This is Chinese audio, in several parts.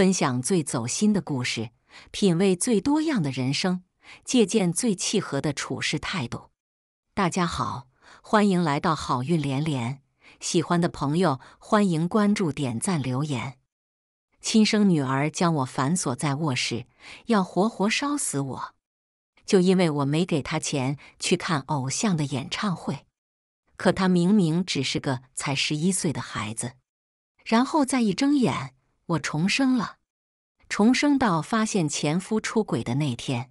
分享最走心的故事，品味最多样的人生，借鉴最契合的处事态度。大家好，欢迎来到好运连连。喜欢的朋友欢迎关注、点赞、留言。亲生女儿将我反锁在卧室，要活活烧死我，就因为我没给她钱去看偶像的演唱会。可她明明只是个才十一岁的孩子。然后再一睁眼，我重生了。重生到发现前夫出轨的那天，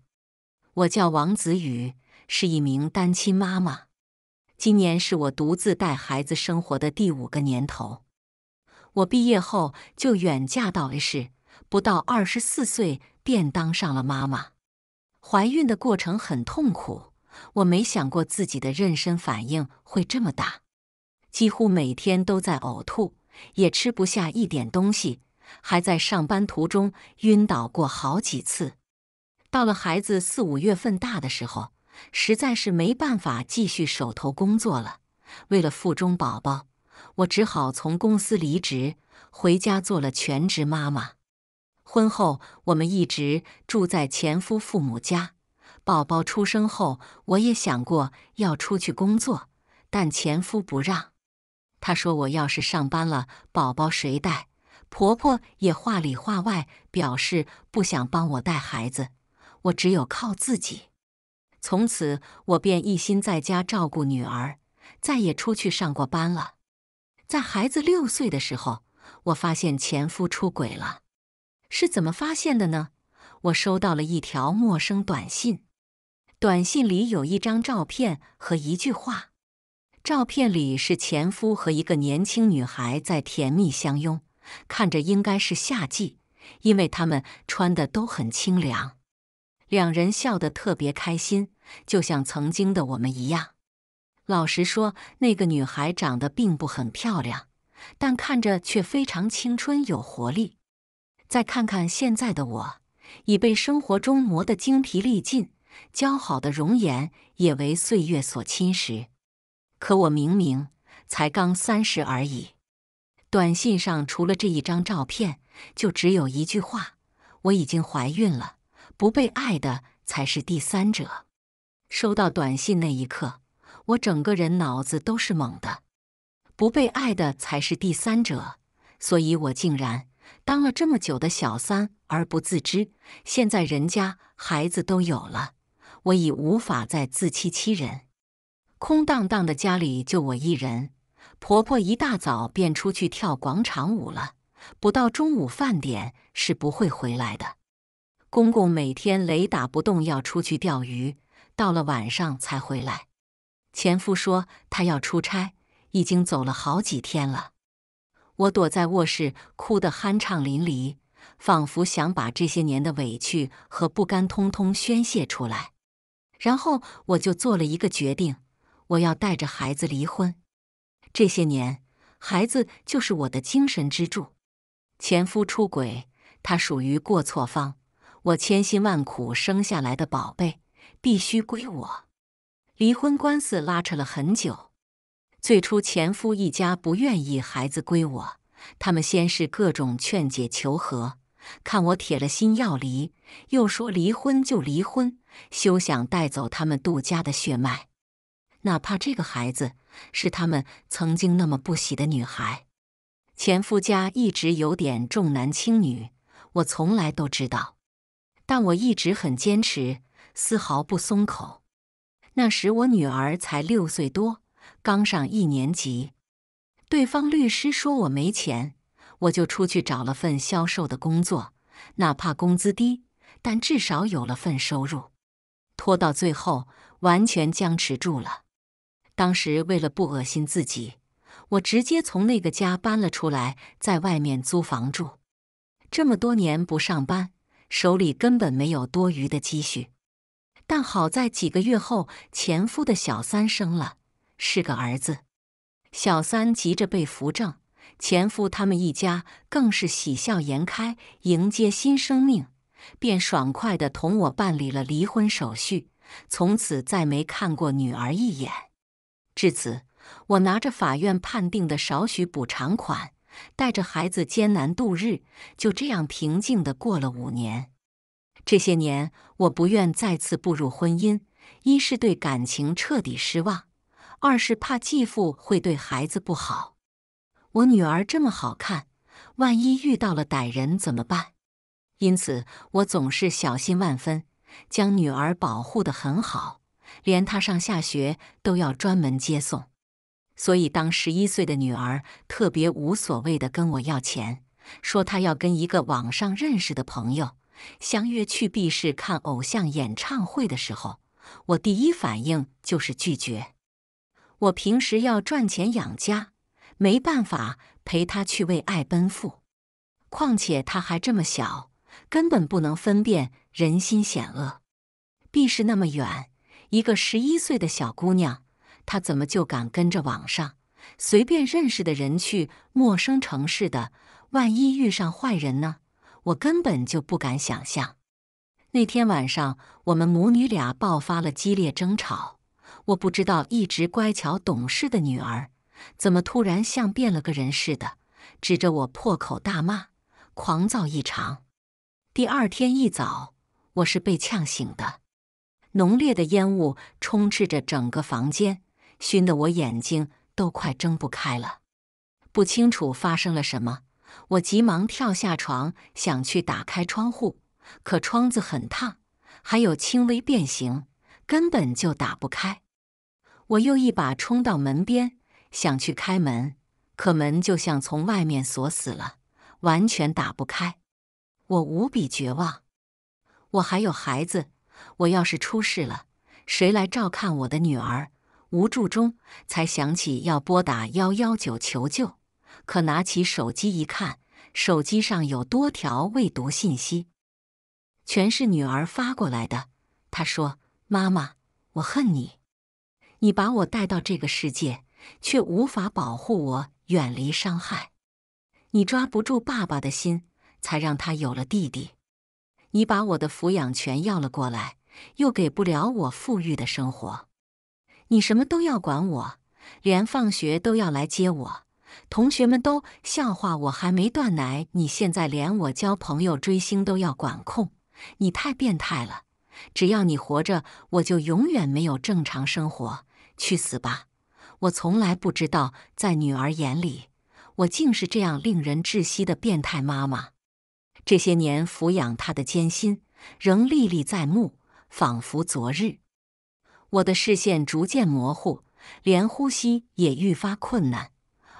我叫王子宇，是一名单亲妈妈。今年是我独自带孩子生活的第五个年头。我毕业后就远嫁到 A 市，不到二十四岁便当上了妈妈。怀孕的过程很痛苦，我没想过自己的妊娠反应会这么大，几乎每天都在呕吐，也吃不下一点东西。还在上班途中晕倒过好几次，到了孩子四五月份大的时候，实在是没办法继续手头工作了。为了腹中宝宝，我只好从公司离职，回家做了全职妈妈。婚后我们一直住在前夫父母家。宝宝出生后，我也想过要出去工作，但前夫不让。他说：“我要是上班了，宝宝谁带？”婆婆也话里话外表示不想帮我带孩子，我只有靠自己。从此，我便一心在家照顾女儿，再也出去上过班了。在孩子六岁的时候，我发现前夫出轨了。是怎么发现的呢？我收到了一条陌生短信，短信里有一张照片和一句话。照片里是前夫和一个年轻女孩在甜蜜相拥。看着应该是夏季，因为他们穿的都很清凉。两人笑得特别开心，就像曾经的我们一样。老实说，那个女孩长得并不很漂亮，但看着却非常青春有活力。再看看现在的我，已被生活中磨得精疲力尽，姣好的容颜也为岁月所侵蚀。可我明明才刚三十而已。短信上除了这一张照片，就只有一句话：“我已经怀孕了。”不被爱的才是第三者。收到短信那一刻，我整个人脑子都是懵的。不被爱的才是第三者，所以我竟然当了这么久的小三而不自知。现在人家孩子都有了，我已无法再自欺欺人。空荡荡的家里就我一人。婆婆一大早便出去跳广场舞了，不到中午饭点是不会回来的。公公每天雷打不动要出去钓鱼，到了晚上才回来。前夫说他要出差，已经走了好几天了。我躲在卧室哭得酣畅淋漓，仿佛想把这些年的委屈和不甘通通宣泄出来。然后我就做了一个决定，我要带着孩子离婚。这些年，孩子就是我的精神支柱。前夫出轨，他属于过错方。我千辛万苦生下来的宝贝，必须归我。离婚官司拉扯了很久。最初，前夫一家不愿意孩子归我，他们先是各种劝解求和，看我铁了心要离，又说离婚就离婚，休想带走他们杜家的血脉。哪怕这个孩子是他们曾经那么不喜的女孩，前夫家一直有点重男轻女，我从来都知道，但我一直很坚持，丝毫不松口。那时我女儿才六岁多，刚上一年级。对方律师说我没钱，我就出去找了份销售的工作，哪怕工资低，但至少有了份收入。拖到最后，完全僵持住了。当时为了不恶心自己，我直接从那个家搬了出来，在外面租房住。这么多年不上班，手里根本没有多余的积蓄。但好在几个月后，前夫的小三生了，是个儿子。小三急着被扶正，前夫他们一家更是喜笑颜开，迎接新生命，便爽快地同我办理了离婚手续，从此再没看过女儿一眼。至此，我拿着法院判定的少许补偿款，带着孩子艰难度日，就这样平静的过了五年。这些年，我不愿再次步入婚姻，一是对感情彻底失望，二是怕继父会对孩子不好。我女儿这么好看，万一遇到了歹人怎么办？因此，我总是小心万分，将女儿保护得很好。连他上下学都要专门接送，所以当十一岁的女儿特别无所谓的跟我要钱，说她要跟一个网上认识的朋友相约去 B 市看偶像演唱会的时候，我第一反应就是拒绝。我平时要赚钱养家，没办法陪她去为爱奔赴，况且她还这么小，根本不能分辨人心险恶。B 市那么远。一个十一岁的小姑娘，她怎么就敢跟着网上随便认识的人去陌生城市的？万一遇上坏人呢？我根本就不敢想象。那天晚上，我们母女俩爆发了激烈争吵。我不知道，一直乖巧懂事的女儿，怎么突然像变了个人似的，指着我破口大骂，狂躁异常。第二天一早，我是被呛醒的。浓烈的烟雾充斥着整个房间，熏得我眼睛都快睁不开了。不清楚发生了什么，我急忙跳下床，想去打开窗户，可窗子很烫，还有轻微变形，根本就打不开。我又一把冲到门边，想去开门，可门就像从外面锁死了，完全打不开。我无比绝望，我还有孩子。我要是出事了，谁来照看我的女儿？无助中，才想起要拨打幺幺九求救。可拿起手机一看，手机上有多条未读信息，全是女儿发过来的。她说：“妈妈，我恨你，你把我带到这个世界，却无法保护我远离伤害。你抓不住爸爸的心，才让他有了弟弟。”你把我的抚养权要了过来，又给不了我富裕的生活。你什么都要管我，连放学都要来接我。同学们都笑话我还没断奶，你现在连我交朋友、追星都要管控。你太变态了！只要你活着，我就永远没有正常生活。去死吧！我从来不知道，在女儿眼里，我竟是这样令人窒息的变态妈妈。这些年抚养他的艰辛仍历历在目，仿佛昨日。我的视线逐渐模糊，连呼吸也愈发困难，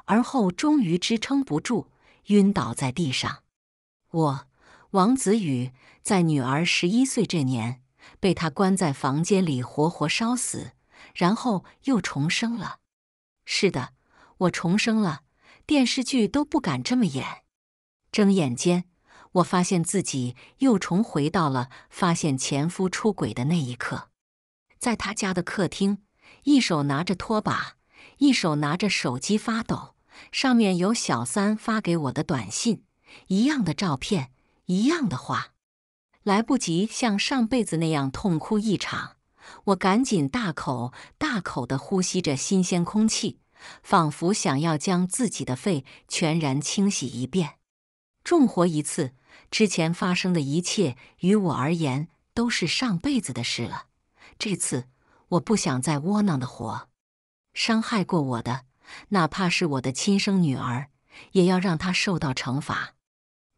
而后终于支撑不住，晕倒在地上。我，王子宇，在女儿十一岁这年，被他关在房间里活活烧死，然后又重生了。是的，我重生了。电视剧都不敢这么演。睁眼间。我发现自己又重回到了发现前夫出轨的那一刻，在他家的客厅，一手拿着拖把，一手拿着手机发抖，上面有小三发给我的短信，一样的照片，一样的话。来不及像上辈子那样痛哭一场，我赶紧大口大口的呼吸着新鲜空气，仿佛想要将自己的肺全然清洗一遍，重活一次。之前发生的一切，于我而言都是上辈子的事了。这次，我不想再窝囊的活。伤害过我的，哪怕是我的亲生女儿，也要让她受到惩罚。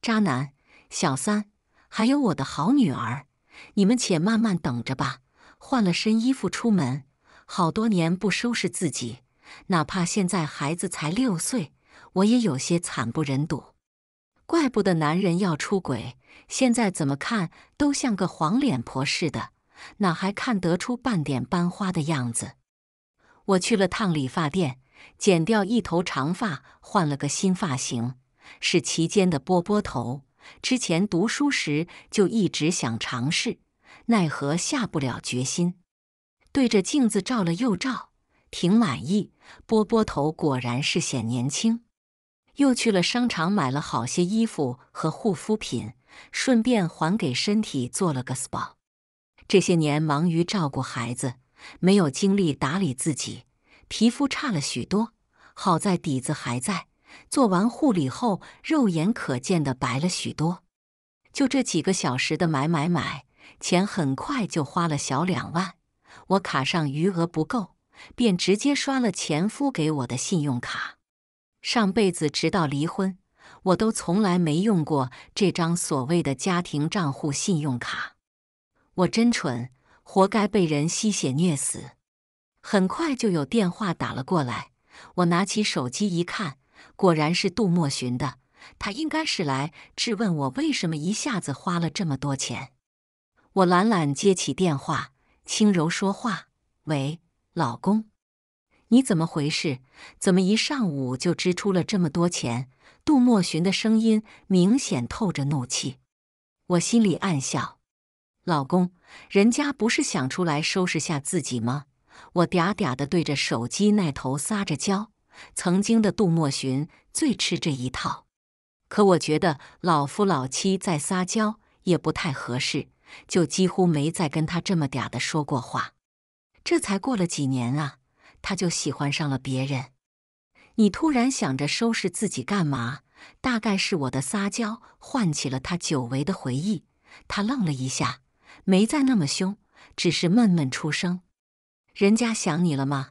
渣男、小三，还有我的好女儿，你们且慢慢等着吧。换了身衣服出门，好多年不收拾自己，哪怕现在孩子才六岁，我也有些惨不忍睹。怪不得男人要出轨，现在怎么看都像个黄脸婆似的，哪还看得出半点班花的样子？我去了趟理发店，剪掉一头长发，换了个新发型，是齐肩的波波头。之前读书时就一直想尝试，奈何下不了决心。对着镜子照了又照，挺满意。波波头果然是显年轻。又去了商场，买了好些衣服和护肤品，顺便还给身体做了个 SPA。这些年忙于照顾孩子，没有精力打理自己，皮肤差了许多。好在底子还在，做完护理后，肉眼可见的白了许多。就这几个小时的买买买，钱很快就花了小两万。我卡上余额不够，便直接刷了前夫给我的信用卡。上辈子直到离婚，我都从来没用过这张所谓的家庭账户信用卡。我真蠢，活该被人吸血虐死。很快就有电话打了过来，我拿起手机一看，果然是杜莫寻的，他应该是来质问我为什么一下子花了这么多钱。我懒懒接起电话，轻柔说话：“喂，老公。”你怎么回事？怎么一上午就支出了这么多钱？杜莫寻的声音明显透着怒气。我心里暗笑，老公，人家不是想出来收拾下自己吗？我嗲嗲的对着手机那头撒着娇。曾经的杜莫寻最吃这一套，可我觉得老夫老妻再撒娇也不太合适，就几乎没再跟他这么嗲的说过话。这才过了几年啊！他就喜欢上了别人。你突然想着收拾自己干嘛？大概是我的撒娇唤起了他久违的回忆。他愣了一下，没再那么凶，只是闷闷出声：“人家想你了吗？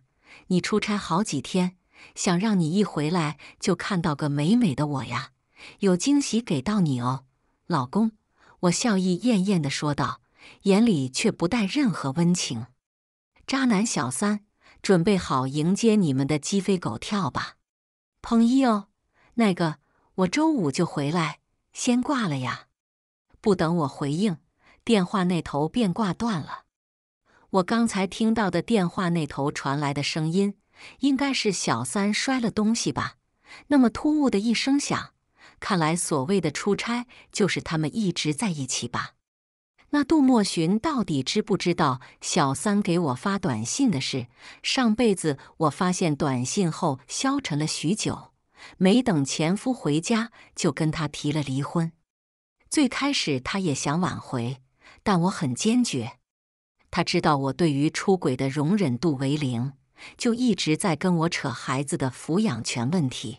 你出差好几天，想让你一回来就看到个美美的我呀，有惊喜给到你哦，老公。”我笑意艳艳的说道，眼里却不带任何温情。渣男小三。准备好迎接你们的鸡飞狗跳吧，彭一哦，那个我周五就回来，先挂了呀。不等我回应，电话那头便挂断了。我刚才听到的电话那头传来的声音，应该是小三摔了东西吧？那么突兀的一声响，看来所谓的出差就是他们一直在一起吧。那杜莫寻到底知不知道小三给我发短信的事？上辈子我发现短信后消沉了许久，没等前夫回家就跟他提了离婚。最开始他也想挽回，但我很坚决。他知道我对于出轨的容忍度为零，就一直在跟我扯孩子的抚养权问题。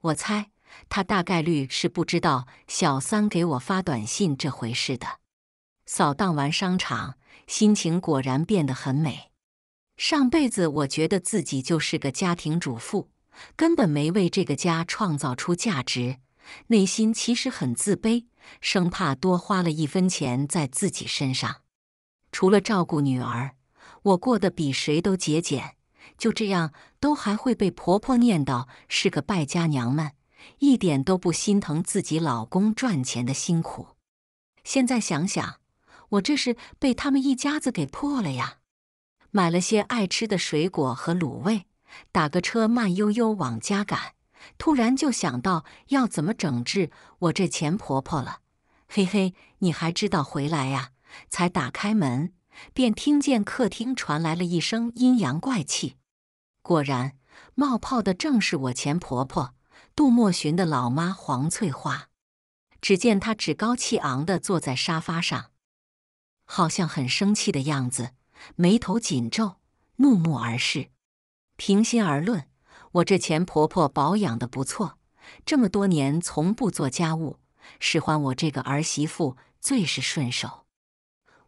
我猜他大概率是不知道小三给我发短信这回事的。扫荡完商场，心情果然变得很美。上辈子我觉得自己就是个家庭主妇，根本没为这个家创造出价值，内心其实很自卑，生怕多花了一分钱在自己身上。除了照顾女儿，我过得比谁都节俭，就这样都还会被婆婆念叨是个败家娘们，一点都不心疼自己老公赚钱的辛苦。现在想想。我这是被他们一家子给破了呀！买了些爱吃的水果和卤味，打个车慢悠悠往家赶。突然就想到要怎么整治我这前婆婆了。嘿嘿，你还知道回来呀？才打开门，便听见客厅传来了一声阴阳怪气。果然，冒泡的正是我前婆婆杜莫寻的老妈黄翠花。只见她趾高气昂地坐在沙发上。好像很生气的样子，眉头紧皱，怒目而视。平心而论，我这前婆婆保养的不错，这么多年从不做家务，使唤我这个儿媳妇最是顺手。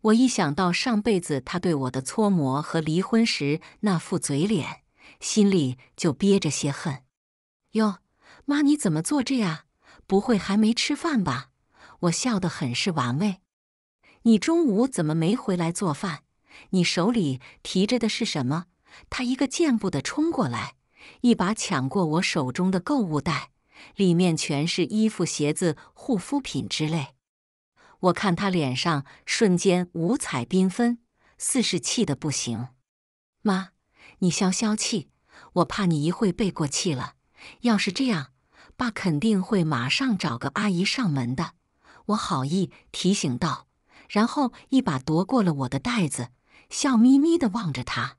我一想到上辈子她对我的搓磨和离婚时那副嘴脸，心里就憋着些恨。哟，妈你怎么做这呀？不会还没吃饭吧？我笑得很是玩味。你中午怎么没回来做饭？你手里提着的是什么？他一个箭步的冲过来，一把抢过我手中的购物袋，里面全是衣服、鞋子、护肤品之类。我看他脸上瞬间五彩缤纷，似是气的不行。妈，你消消气，我怕你一会背过气了。要是这样，爸肯定会马上找个阿姨上门的。我好意提醒道。然后一把夺过了我的袋子，笑眯眯地望着他。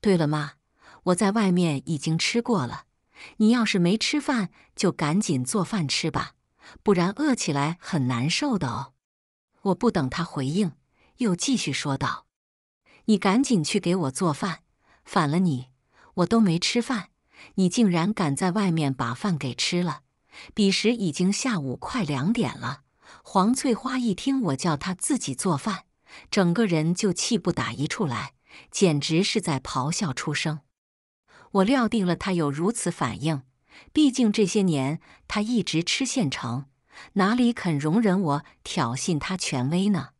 对了，妈，我在外面已经吃过了。你要是没吃饭，就赶紧做饭吃吧，不然饿起来很难受的哦。我不等他回应，又继续说道：“你赶紧去给我做饭，反了你！我都没吃饭，你竟然敢在外面把饭给吃了！彼时已经下午快两点了。”黄翠花一听我叫她自己做饭，整个人就气不打一处来，简直是在咆哮出声。我料定了她有如此反应，毕竟这些年她一直吃现成，哪里肯容忍我挑衅她权威呢？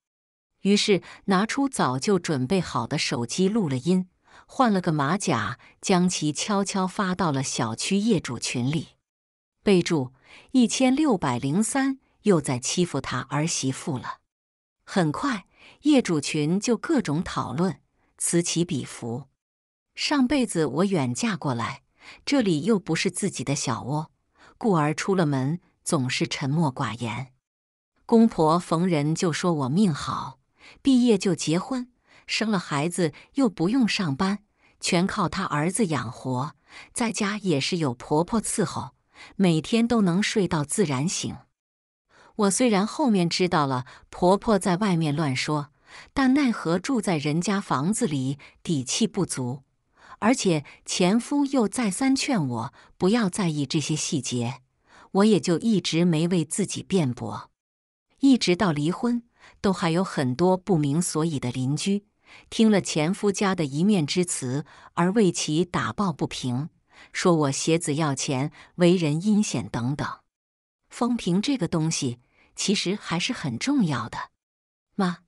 于是拿出早就准备好的手机录了音，换了个马甲，将其悄悄发到了小区业主群里，备注：一千六百零三。又在欺负他儿媳妇了。很快，业主群就各种讨论，此起彼伏。上辈子我远嫁过来，这里又不是自己的小窝，故而出了门总是沉默寡言。公婆逢人就说我命好，毕业就结婚，生了孩子又不用上班，全靠他儿子养活，在家也是有婆婆伺候，每天都能睡到自然醒。我虽然后面知道了婆婆在外面乱说，但奈何住在人家房子里底气不足，而且前夫又再三劝我不要在意这些细节，我也就一直没为自己辩驳。一直到离婚，都还有很多不明所以的邻居听了前夫家的一面之词而为其打抱不平，说我鞋子要钱，为人阴险等等。风评这个东西。其实还是很重要的，妈，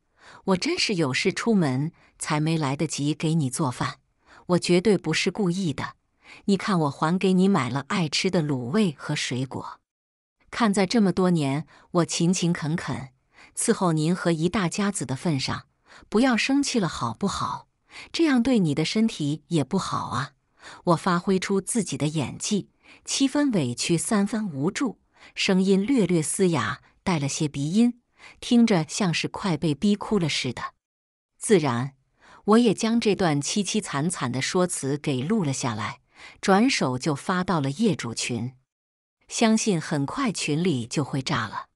我真是有事出门才没来得及给你做饭，我绝对不是故意的。你看，我还给你买了爱吃的卤味和水果。看在这么多年我勤勤恳恳伺候您和一大家子的份上，不要生气了，好不好？这样对你的身体也不好啊。我发挥出自己的演技，七分委屈，三分无助，声音略略嘶哑。带了些鼻音，听着像是快被逼哭了似的。自然，我也将这段凄凄惨惨的说辞给录了下来，转手就发到了业主群。相信很快群里就会炸了。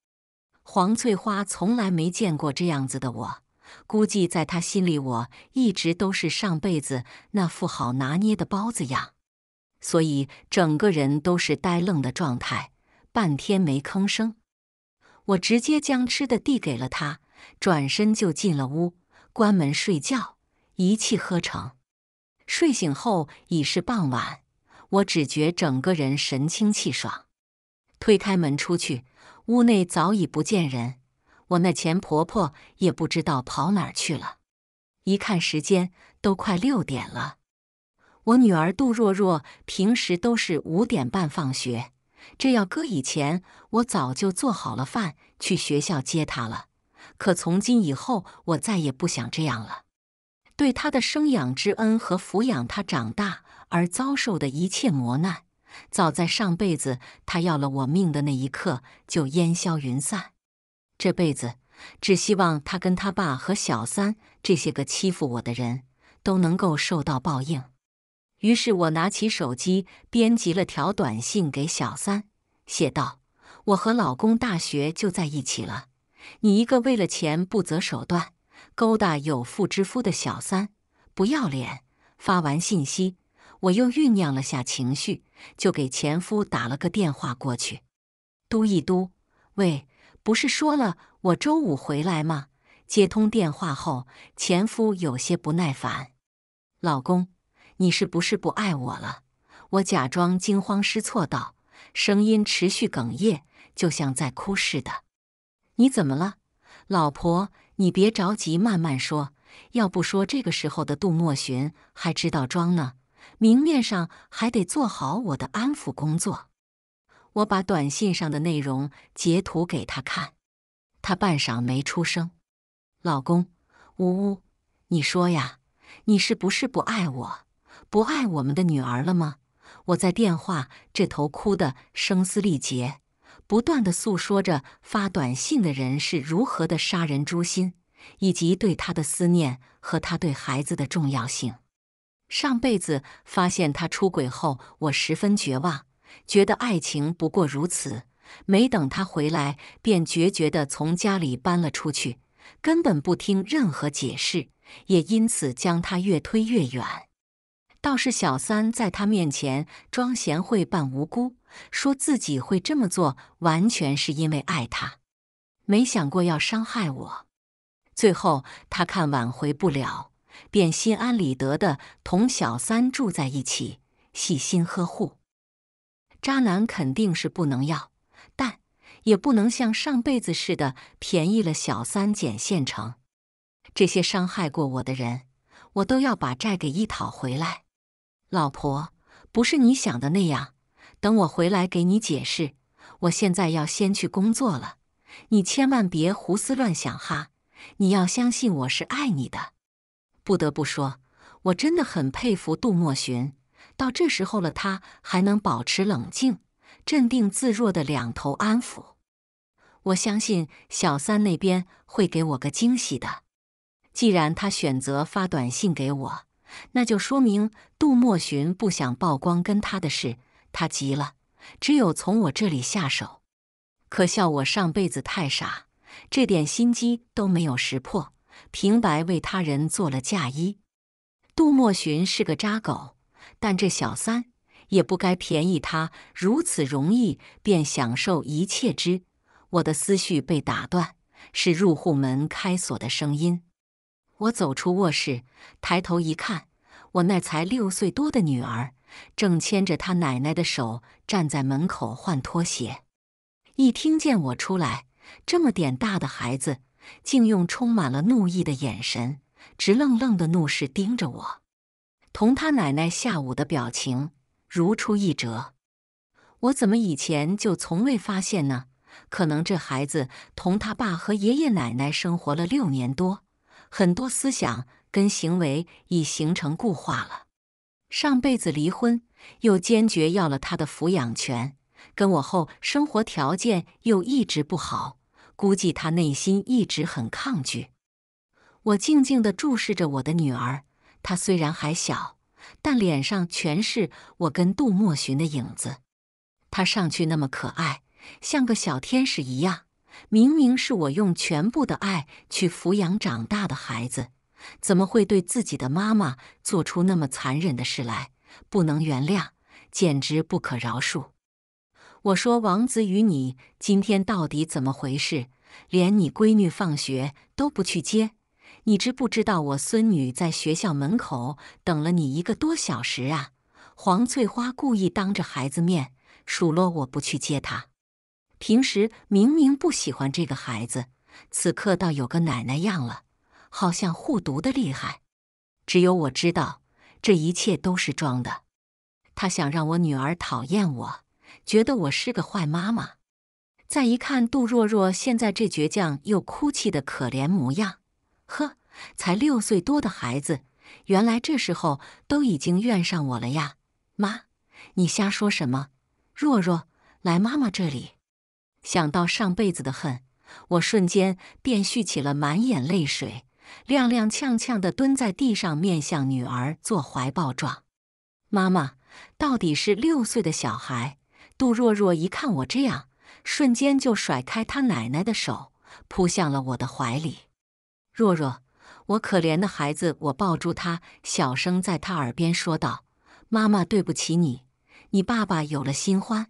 黄翠花从来没见过这样子的我，估计在她心里我一直都是上辈子那副好拿捏的包子样，所以整个人都是呆愣的状态，半天没吭声。我直接将吃的递给了她，转身就进了屋，关门睡觉，一气呵成。睡醒后已是傍晚，我只觉整个人神清气爽。推开门出去，屋内早已不见人，我那前婆婆也不知道跑哪去了。一看时间，都快六点了。我女儿杜若若平时都是五点半放学。这要搁以前，我早就做好了饭去学校接他了。可从今以后，我再也不想这样了。对他的生养之恩和抚养他长大而遭受的一切磨难，早在上辈子他要了我命的那一刻就烟消云散。这辈子只希望他跟他爸和小三这些个欺负我的人都能够受到报应。于是，我拿起手机编辑了条短信给小三，写道：“我和老公大学就在一起了，你一个为了钱不择手段勾搭有妇之夫的小三，不要脸。”发完信息，我又酝酿了下情绪，就给前夫打了个电话过去。嘟一嘟，喂，不是说了我周五回来吗？接通电话后，前夫有些不耐烦：“老公。”你是不是不爱我了？我假装惊慌失措道，声音持续哽咽，就像在哭似的。你怎么了，老婆？你别着急，慢慢说。要不说这个时候的杜莫寻还知道装呢，明面上还得做好我的安抚工作。我把短信上的内容截图给他看，他半晌没出声。老公，呜呜，你说呀，你是不是不爱我？不爱我们的女儿了吗？我在电话这头哭得声嘶力竭，不断的诉说着发短信的人是如何的杀人诛心，以及对他的思念和他对孩子的重要性。上辈子发现他出轨后，我十分绝望，觉得爱情不过如此。没等他回来，便决绝的从家里搬了出去，根本不听任何解释，也因此将他越推越远。倒是小三在他面前装贤惠、扮无辜，说自己会这么做，完全是因为爱他，没想过要伤害我。最后他看挽回不了，便心安理得的同小三住在一起，细心呵护。渣男肯定是不能要，但也不能像上辈子似的便宜了小三捡现成。这些伤害过我的人，我都要把债给一讨回来。老婆，不是你想的那样，等我回来给你解释。我现在要先去工作了，你千万别胡思乱想哈。你要相信我是爱你的。不得不说，我真的很佩服杜莫寻，到这时候了，他还能保持冷静、镇定自若的两头安抚。我相信小三那边会给我个惊喜的。既然他选择发短信给我。那就说明杜莫寻不想曝光跟他的事，他急了，只有从我这里下手。可笑我上辈子太傻，这点心机都没有识破，平白为他人做了嫁衣。杜莫寻是个渣狗，但这小三也不该便宜他，如此容易便享受一切之。我的思绪被打断，是入户门开锁的声音。我走出卧室，抬头一看，我那才六岁多的女儿正牵着她奶奶的手站在门口换拖鞋。一听见我出来，这么点大的孩子竟用充满了怒意的眼神直愣愣的怒视盯着我，同他奶奶下午的表情如出一辙。我怎么以前就从未发现呢？可能这孩子同他爸和爷爷奶奶生活了六年多。很多思想跟行为已形成固化了。上辈子离婚，又坚决要了他的抚养权，跟我后生活条件又一直不好，估计他内心一直很抗拒。我静静的注视着我的女儿，她虽然还小，但脸上全是我跟杜莫寻的影子。她上去那么可爱，像个小天使一样。明明是我用全部的爱去抚养长大的孩子，怎么会对自己的妈妈做出那么残忍的事来？不能原谅，简直不可饶恕！我说，王子与你今天到底怎么回事？连你闺女放学都不去接，你知不知道我孙女在学校门口等了你一个多小时啊？黄翠花故意当着孩子面数落我不去接她。平时明明不喜欢这个孩子，此刻倒有个奶奶样了，好像护犊的厉害。只有我知道，这一切都是装的。他想让我女儿讨厌我，觉得我是个坏妈妈。再一看杜若若现在这倔强又哭泣的可怜模样，呵，才六岁多的孩子，原来这时候都已经怨上我了呀！妈，你瞎说什么？若若，来妈妈这里。想到上辈子的恨，我瞬间便蓄起了满眼泪水，踉踉跄跄地蹲在地上，面向女儿做怀抱状。妈妈到底是六岁的小孩，杜若若一看我这样，瞬间就甩开她奶奶的手，扑向了我的怀里。若若，我可怜的孩子，我抱住她，小声在她耳边说道：“妈妈对不起你，你爸爸有了新欢，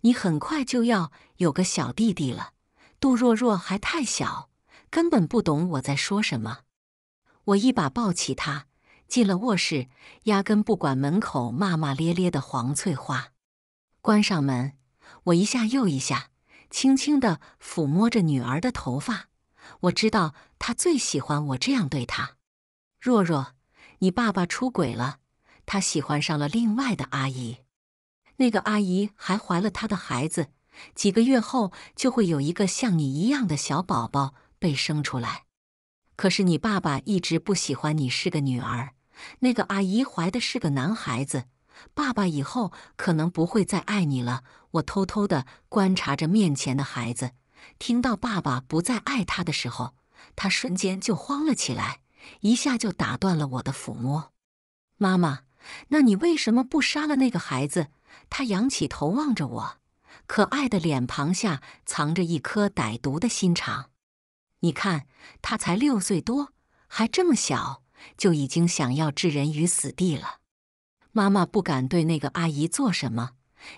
你很快就要……”有个小弟弟了，杜若若还太小，根本不懂我在说什么。我一把抱起她，进了卧室，压根不管门口骂骂咧咧的黄翠花。关上门，我一下又一下，轻轻地抚摸着女儿的头发。我知道她最喜欢我这样对她。若若，你爸爸出轨了，他喜欢上了另外的阿姨，那个阿姨还怀了他的孩子。几个月后就会有一个像你一样的小宝宝被生出来。可是你爸爸一直不喜欢你是个女儿。那个阿姨怀的是个男孩子，爸爸以后可能不会再爱你了。我偷偷的观察着面前的孩子，听到爸爸不再爱他的时候，他瞬间就慌了起来，一下就打断了我的抚摸。妈妈，那你为什么不杀了那个孩子？他仰起头望着我。可爱的脸庞下藏着一颗歹毒的心肠。你看，他才六岁多，还这么小，就已经想要置人于死地了。妈妈不敢对那个阿姨做什么，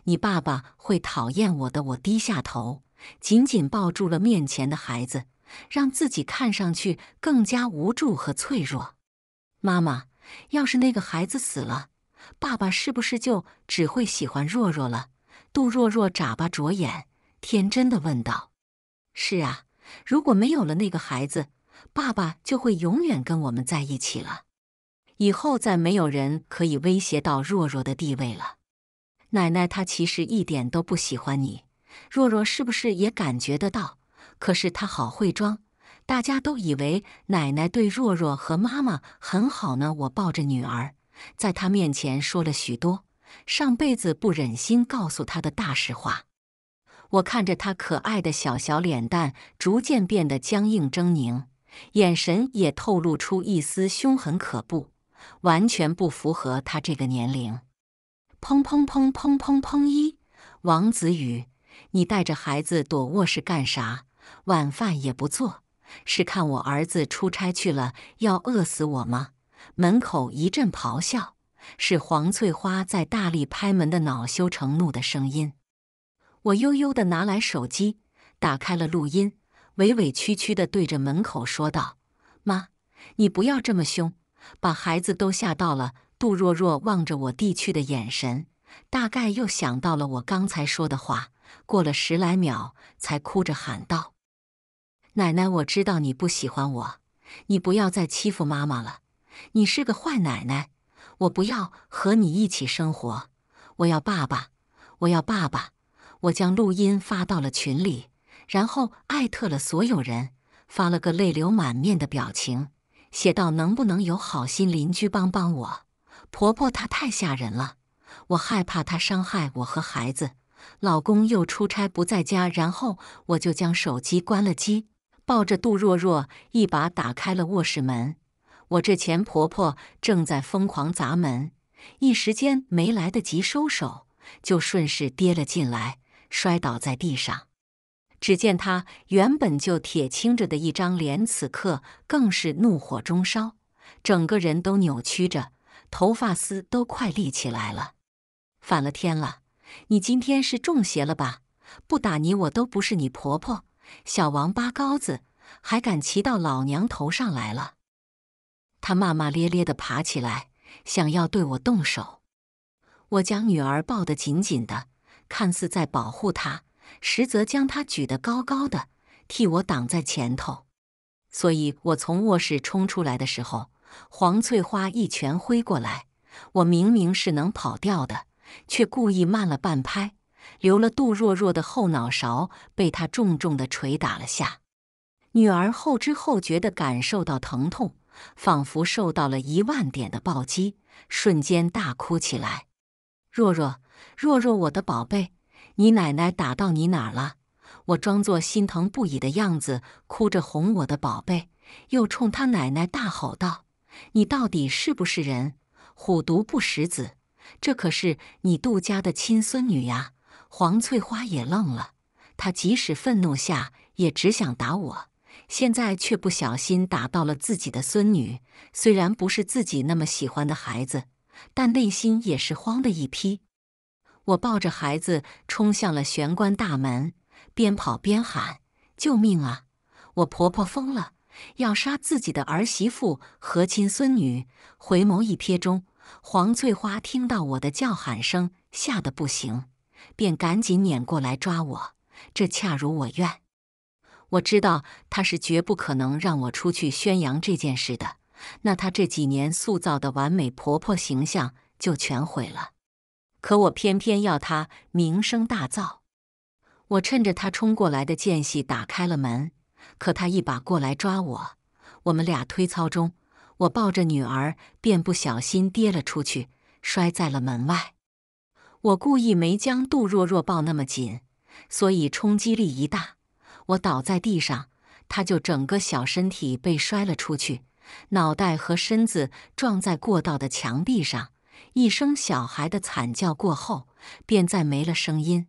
你爸爸会讨厌我的。我低下头，紧紧抱住了面前的孩子，让自己看上去更加无助和脆弱。妈妈，要是那个孩子死了，爸爸是不是就只会喜欢若若了？杜若若眨巴着眼，天真的问道：“是啊，如果没有了那个孩子，爸爸就会永远跟我们在一起了。以后再没有人可以威胁到若若的地位了。”奶奶她其实一点都不喜欢你，若若是不是也感觉得到？可是她好会装，大家都以为奶奶对若若和妈妈很好呢。我抱着女儿，在她面前说了许多。上辈子不忍心告诉他的大实话，我看着他可爱的小小脸蛋逐渐变得僵硬狰狞，眼神也透露出一丝凶狠可怖，完全不符合他这个年龄。砰砰砰砰砰砰！一王子宇，你带着孩子躲卧室干啥？晚饭也不做，是看我儿子出差去了要饿死我吗？门口一阵咆哮。是黄翠花在大力拍门的恼羞成怒的声音。我悠悠地拿来手机，打开了录音，委委屈屈地对着门口说道：“妈，你不要这么凶，把孩子都吓到了。”杜若若望着我递去的眼神，大概又想到了我刚才说的话，过了十来秒，才哭着喊道：“奶奶，我知道你不喜欢我，你不要再欺负妈妈了，你是个坏奶奶。”我不要和你一起生活，我要爸爸，我要爸爸。我将录音发到了群里，然后艾特了所有人，发了个泪流满面的表情，写道：“能不能有好心邻居帮帮我？婆婆她太吓人了，我害怕她伤害我和孩子。老公又出差不在家，然后我就将手机关了机，抱着杜若若一把打开了卧室门。我这前婆婆正在疯狂砸门，一时间没来得及收手，就顺势跌了进来，摔倒在地上。只见她原本就铁青着的一张脸，此刻更是怒火中烧，整个人都扭曲着，头发丝都快立起来了。反了天了！你今天是中邪了吧？不打你我都不是你婆婆，小王八羔子还敢骑到老娘头上来了！他骂骂咧咧地爬起来，想要对我动手。我将女儿抱得紧紧的，看似在保护她，实则将她举得高高的，替我挡在前头。所以，我从卧室冲出来的时候，黄翠花一拳挥过来。我明明是能跑掉的，却故意慢了半拍，留了杜若若的后脑勺被她重重地捶打了下。女儿后知后觉地感受到疼痛。仿佛受到了一万点的暴击，瞬间大哭起来。若若，若若，我的宝贝，你奶奶打到你哪了？我装作心疼不已的样子，哭着哄我的宝贝，又冲他奶奶大吼道：“你到底是不是人？虎毒不食子，这可是你杜家的亲孙女呀！”黄翠花也愣了，她即使愤怒下也只想打我。现在却不小心打到了自己的孙女，虽然不是自己那么喜欢的孩子，但内心也是慌的一批。我抱着孩子冲向了玄关大门，边跑边喊：“救命啊！我婆婆疯了，要杀自己的儿媳妇和亲孙女！”回眸一瞥中，黄翠花听到我的叫喊声，吓得不行，便赶紧撵过来抓我。这恰如我愿。我知道她是绝不可能让我出去宣扬这件事的，那她这几年塑造的完美婆婆形象就全毁了。可我偏偏要她名声大噪。我趁着她冲过来的间隙打开了门，可她一把过来抓我，我们俩推操中，我抱着女儿便不小心跌了出去，摔在了门外。我故意没将杜若若抱那么紧，所以冲击力一大。我倒在地上，他就整个小身体被摔了出去，脑袋和身子撞在过道的墙壁上，一声小孩的惨叫过后，便再没了声音。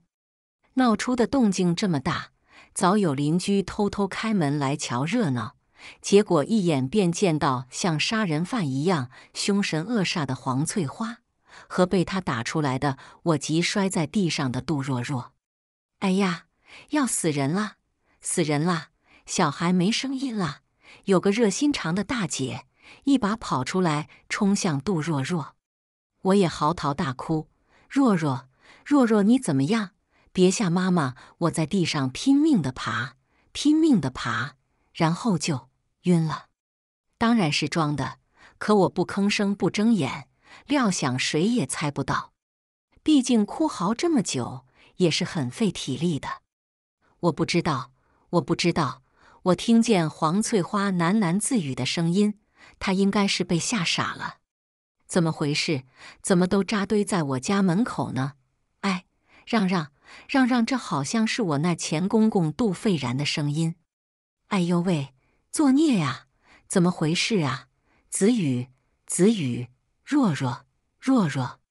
闹出的动静这么大，早有邻居偷偷开门来瞧热闹，结果一眼便见到像杀人犯一样凶神恶煞的黄翠花和被他打出来的我急摔在地上的杜若若。哎呀，要死人了！死人啦！小孩没声音啦！有个热心肠的大姐一把跑出来，冲向杜若若。我也嚎啕大哭：“若若，若若，你怎么样？别吓妈妈！”我在地上拼命的爬，拼命的爬，然后就晕了。当然是装的，可我不吭声，不睁眼，料想谁也猜不到。毕竟哭嚎这么久也是很费体力的，我不知道。我不知道，我听见黄翠花喃喃自语的声音，她应该是被吓傻了。怎么回事？怎么都扎堆在我家门口呢？哎，让让让让，这好像是我那前公公杜费然的声音。哎呦喂，作孽呀！怎么回事啊？子雨，子雨，若若，若若，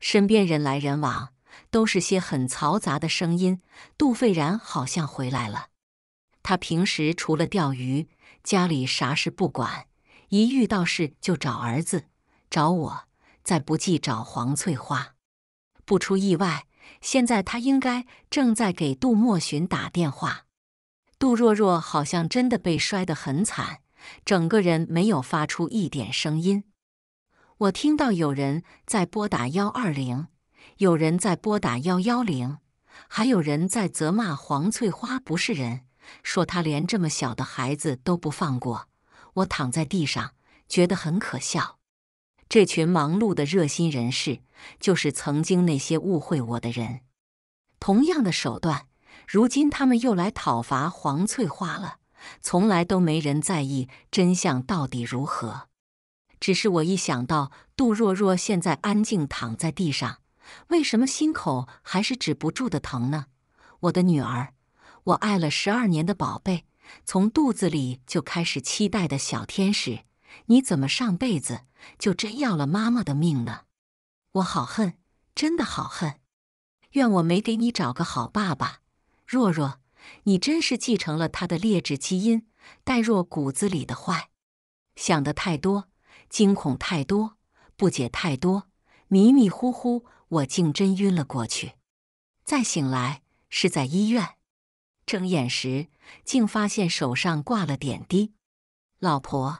身边人来人往，都是些很嘈杂的声音。杜费然好像回来了。他平时除了钓鱼，家里啥事不管，一遇到事就找儿子，找我，再不济找黄翠花。不出意外，现在他应该正在给杜莫寻打电话。杜若若好像真的被摔得很惨，整个人没有发出一点声音。我听到有人在拨打幺二零，有人在拨打幺幺零，还有人在责骂黄翠花不是人。说他连这么小的孩子都不放过。我躺在地上，觉得很可笑。这群忙碌的热心人士，就是曾经那些误会我的人。同样的手段，如今他们又来讨伐黄翠花了。从来都没人在意真相到底如何。只是我一想到杜若若现在安静躺在地上，为什么心口还是止不住的疼呢？我的女儿。我爱了十二年的宝贝，从肚子里就开始期待的小天使，你怎么上辈子就真要了妈妈的命呢？我好恨，真的好恨！怨我没给你找个好爸爸。若若，你真是继承了他的劣质基因，带入骨子里的坏。想的太多，惊恐太多，不解太多，迷迷糊糊，我竟真晕了过去。再醒来是在医院。睁眼时，竟发现手上挂了点滴。老婆，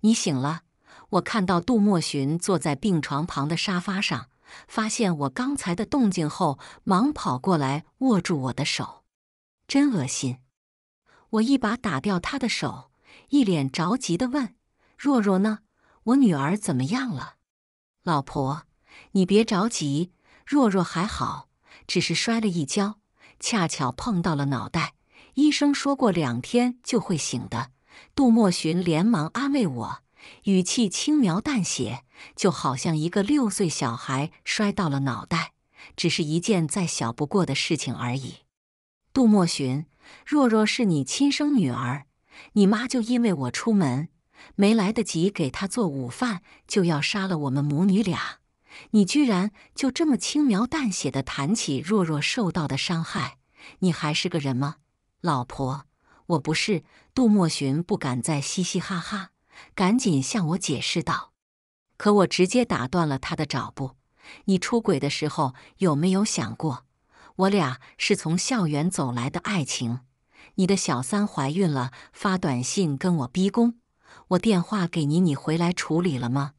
你醒了！我看到杜莫寻坐在病床旁的沙发上，发现我刚才的动静后，忙跑过来握住我的手。真恶心！我一把打掉他的手，一脸着急的问：“若若呢？我女儿怎么样了？”老婆，你别着急，若若还好，只是摔了一跤。恰巧碰到了脑袋，医生说过两天就会醒的。杜莫寻连忙安慰我，语气轻描淡写，就好像一个六岁小孩摔到了脑袋，只是一件再小不过的事情而已。杜莫寻，若若是你亲生女儿，你妈就因为我出门没来得及给她做午饭，就要杀了我们母女俩。你居然就这么轻描淡写地谈起若若受到的伤害，你还是个人吗？老婆，我不是杜莫寻，不敢再嘻嘻哈哈，赶紧向我解释道。可我直接打断了他的脚步：“你出轨的时候有没有想过，我俩是从校园走来的爱情？你的小三怀孕了，发短信跟我逼宫，我电话给你，你回来处理了吗？”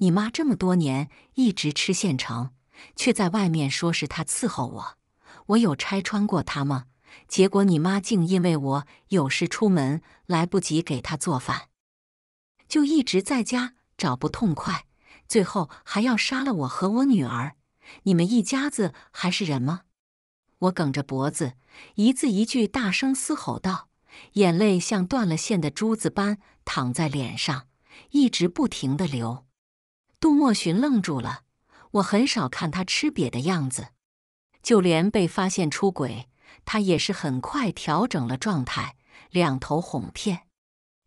你妈这么多年一直吃现成，却在外面说是她伺候我，我有拆穿过她吗？结果你妈竟因为我有事出门来不及给她做饭，就一直在家找不痛快，最后还要杀了我和我女儿，你们一家子还是人吗？我梗着脖子，一字一句大声嘶吼道，眼泪像断了线的珠子般淌在脸上，一直不停的流。杜莫寻愣住了。我很少看他吃瘪的样子，就连被发现出轨，他也是很快调整了状态，两头哄骗。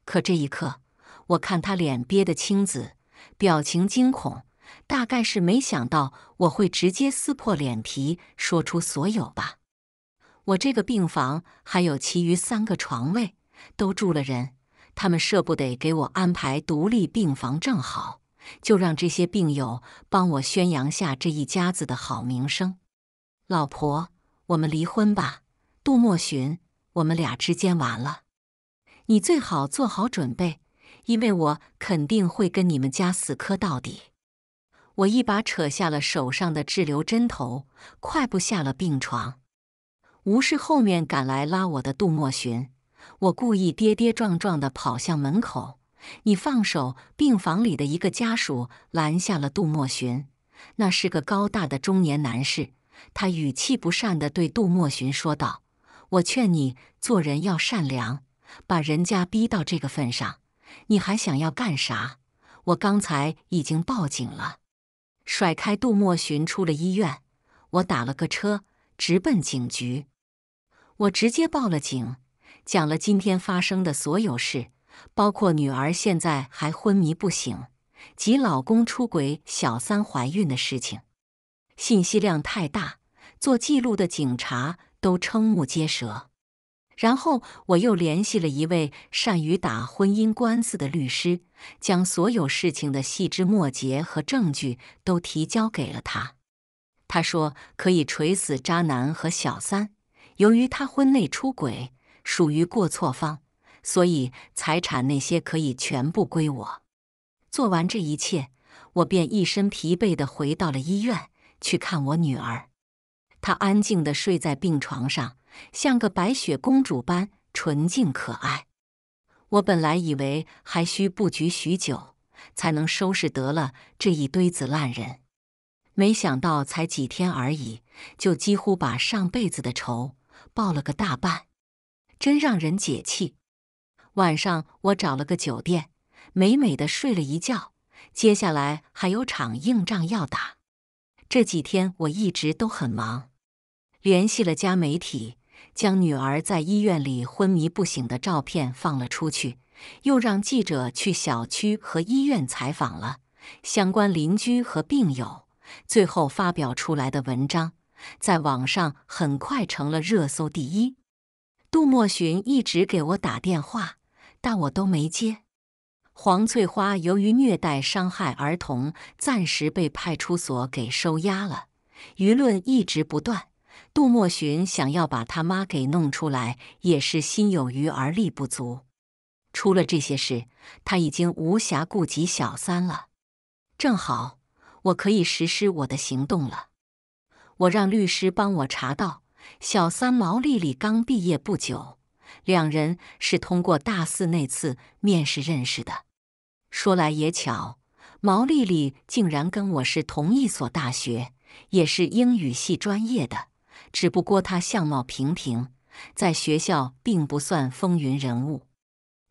可这一刻，我看他脸憋得青紫，表情惊恐，大概是没想到我会直接撕破脸皮说出所有吧。我这个病房还有其余三个床位都住了人，他们舍不得给我安排独立病房，正好。就让这些病友帮我宣扬下这一家子的好名声。老婆，我们离婚吧，杜莫寻，我们俩之间完了。你最好做好准备，因为我肯定会跟你们家死磕到底。我一把扯下了手上的滞留针头，快步下了病床，无视后面赶来拉我的杜莫寻，我故意跌跌撞撞地跑向门口。你放手！病房里的一个家属拦下了杜莫寻，那是个高大的中年男士。他语气不善地对杜莫寻说道：“我劝你做人要善良，把人家逼到这个份上，你还想要干啥？我刚才已经报警了。”甩开杜莫寻，出了医院，我打了个车，直奔警局。我直接报了警，讲了今天发生的所有事。包括女儿现在还昏迷不醒，及老公出轨、小三怀孕的事情，信息量太大，做记录的警察都瞠目结舌。然后我又联系了一位善于打婚姻官司的律师，将所有事情的细枝末节和证据都提交给了他。他说可以锤死渣男和小三，由于他婚内出轨，属于过错方。所以，财产那些可以全部归我。做完这一切，我便一身疲惫地回到了医院去看我女儿。她安静地睡在病床上，像个白雪公主般纯净可爱。我本来以为还需布局许久才能收拾得了这一堆子烂人，没想到才几天而已，就几乎把上辈子的仇报了个大半，真让人解气。晚上我找了个酒店，美美的睡了一觉。接下来还有场硬仗要打。这几天我一直都很忙，联系了家媒体，将女儿在医院里昏迷不醒的照片放了出去，又让记者去小区和医院采访了相关邻居和病友。最后发表出来的文章，在网上很快成了热搜第一。杜莫寻一直给我打电话。但我都没接。黄翠花由于虐待伤害儿童，暂时被派出所给收押了。舆论一直不断。杜莫寻想要把他妈给弄出来，也是心有余而力不足。出了这些事，他已经无暇顾及小三了。正好，我可以实施我的行动了。我让律师帮我查到，小三毛丽丽刚毕业不久。两人是通过大四那次面试认识的。说来也巧，毛丽丽竟然跟我是同一所大学，也是英语系专业的。只不过她相貌平平，在学校并不算风云人物。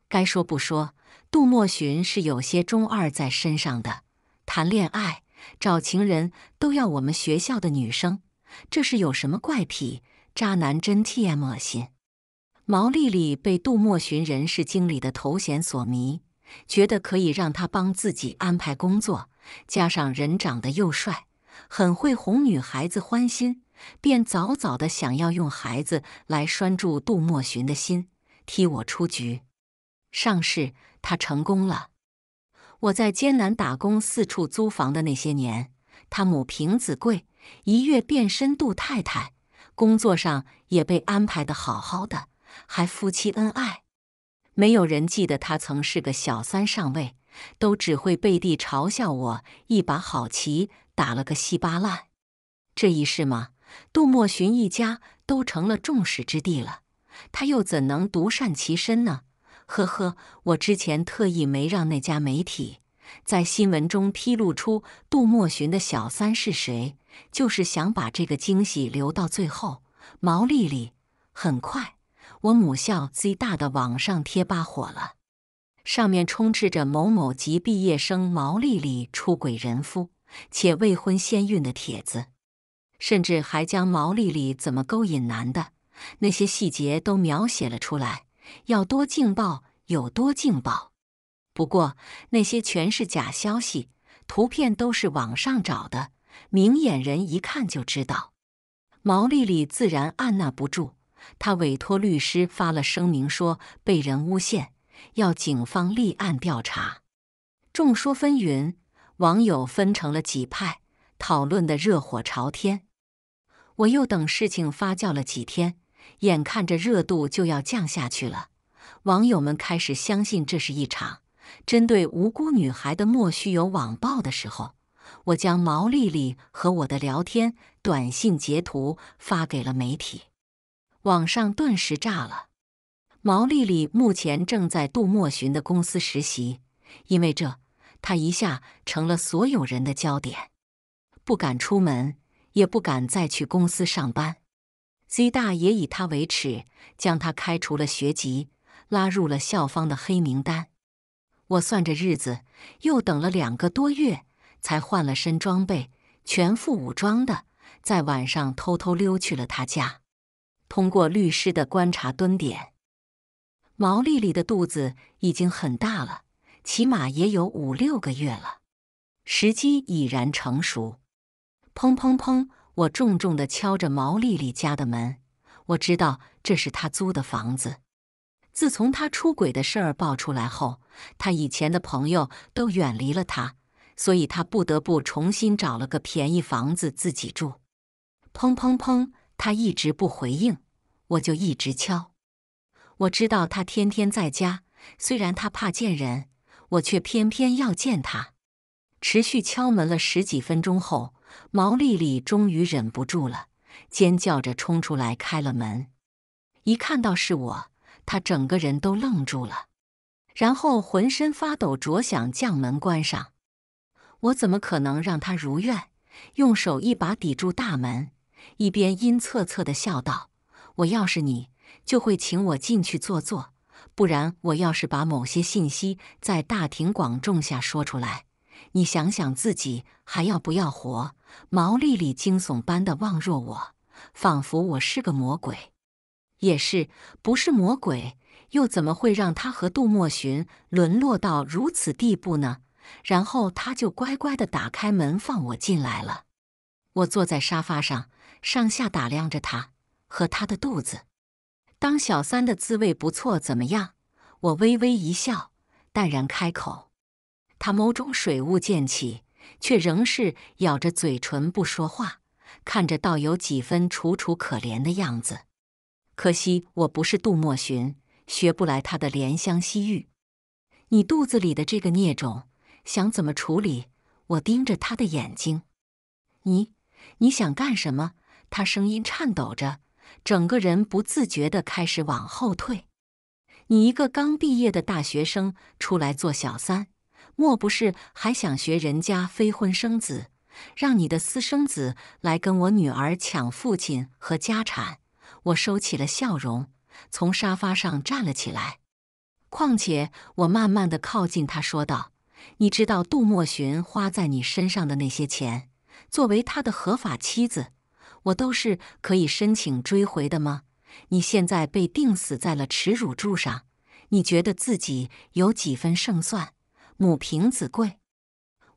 该说不说，杜莫寻是有些中二在身上的。谈恋爱、找情人都要我们学校的女生，这是有什么怪癖？渣男真 TM 恶心！毛丽丽被杜莫寻人事经理的头衔所迷，觉得可以让他帮自己安排工作，加上人长得又帅，很会哄女孩子欢心，便早早的想要用孩子来拴住杜莫寻的心，替我出局。上市，他成功了。我在艰难打工、四处租房的那些年，他母凭子贵，一跃变身杜太太，工作上也被安排的好好的。还夫妻恩爱，没有人记得他曾是个小三上位，都只会背地嘲笑我一把好棋打了个稀巴烂。这一世嘛，杜莫寻一家都成了众矢之的了，他又怎能独善其身呢？呵呵，我之前特意没让那家媒体在新闻中披露出杜莫寻的小三是谁，就是想把这个惊喜留到最后。毛丽丽，很快。我母校最大的网上贴吧火了，上面充斥着某某级毕业生毛丽丽出轨人夫且未婚先孕的帖子，甚至还将毛丽丽怎么勾引男的那些细节都描写了出来，要多劲爆有多劲爆。不过那些全是假消息，图片都是网上找的，明眼人一看就知道。毛丽丽自然按捺不住。他委托律师发了声明，说被人诬陷，要警方立案调查。众说纷纭，网友分成了几派，讨论得热火朝天。我又等事情发酵了几天，眼看着热度就要降下去了，网友们开始相信这是一场针对无辜女孩的莫须有网暴的时候，我将毛丽丽和我的聊天短信截图发给了媒体。网上顿时炸了。毛丽丽目前正在杜莫寻的公司实习，因为这，她一下成了所有人的焦点，不敢出门，也不敢再去公司上班。Z 大也以她为耻，将她开除了学籍，拉入了校方的黑名单。我算着日子，又等了两个多月，才换了身装备，全副武装的，在晚上偷偷溜去了他家。通过律师的观察蹲点，毛丽丽的肚子已经很大了，起码也有五六个月了，时机已然成熟。砰砰砰！我重重的敲着毛丽丽家的门，我知道这是她租的房子。自从她出轨的事儿爆出来后，她以前的朋友都远离了她，所以她不得不重新找了个便宜房子自己住。砰砰砰！他一直不回应，我就一直敲。我知道他天天在家，虽然他怕见人，我却偏偏要见他。持续敲门了十几分钟后，毛丽丽终于忍不住了，尖叫着冲出来开了门。一看到是我，她整个人都愣住了，然后浑身发抖，着想将门关上。我怎么可能让她如愿？用手一把抵住大门。一边阴恻恻地笑道：“我要是你，就会请我进去坐坐。不然，我要是把某些信息在大庭广众下说出来，你想想自己还要不要活？”毛丽丽惊悚般地望若我，仿佛我是个魔鬼。也是，不是魔鬼，又怎么会让他和杜莫寻沦落到如此地步呢？然后他就乖乖地打开门放我进来了。我坐在沙发上。上下打量着他和他的肚子，当小三的滋味不错，怎么样？我微微一笑，淡然开口。他眸中水雾渐起，却仍是咬着嘴唇不说话，看着倒有几分楚楚可怜的样子。可惜我不是杜莫寻，学不来他的怜香惜玉。你肚子里的这个孽种，想怎么处理？我盯着他的眼睛，你你想干什么？他声音颤抖着，整个人不自觉地开始往后退。你一个刚毕业的大学生出来做小三，莫不是还想学人家非婚生子，让你的私生子来跟我女儿抢父亲和家产？我收起了笑容，从沙发上站了起来。况且，我慢慢地靠近他，说道：“你知道杜莫寻花在你身上的那些钱，作为他的合法妻子。”我都是可以申请追回的吗？你现在被定死在了耻辱柱上，你觉得自己有几分胜算？母凭子贵，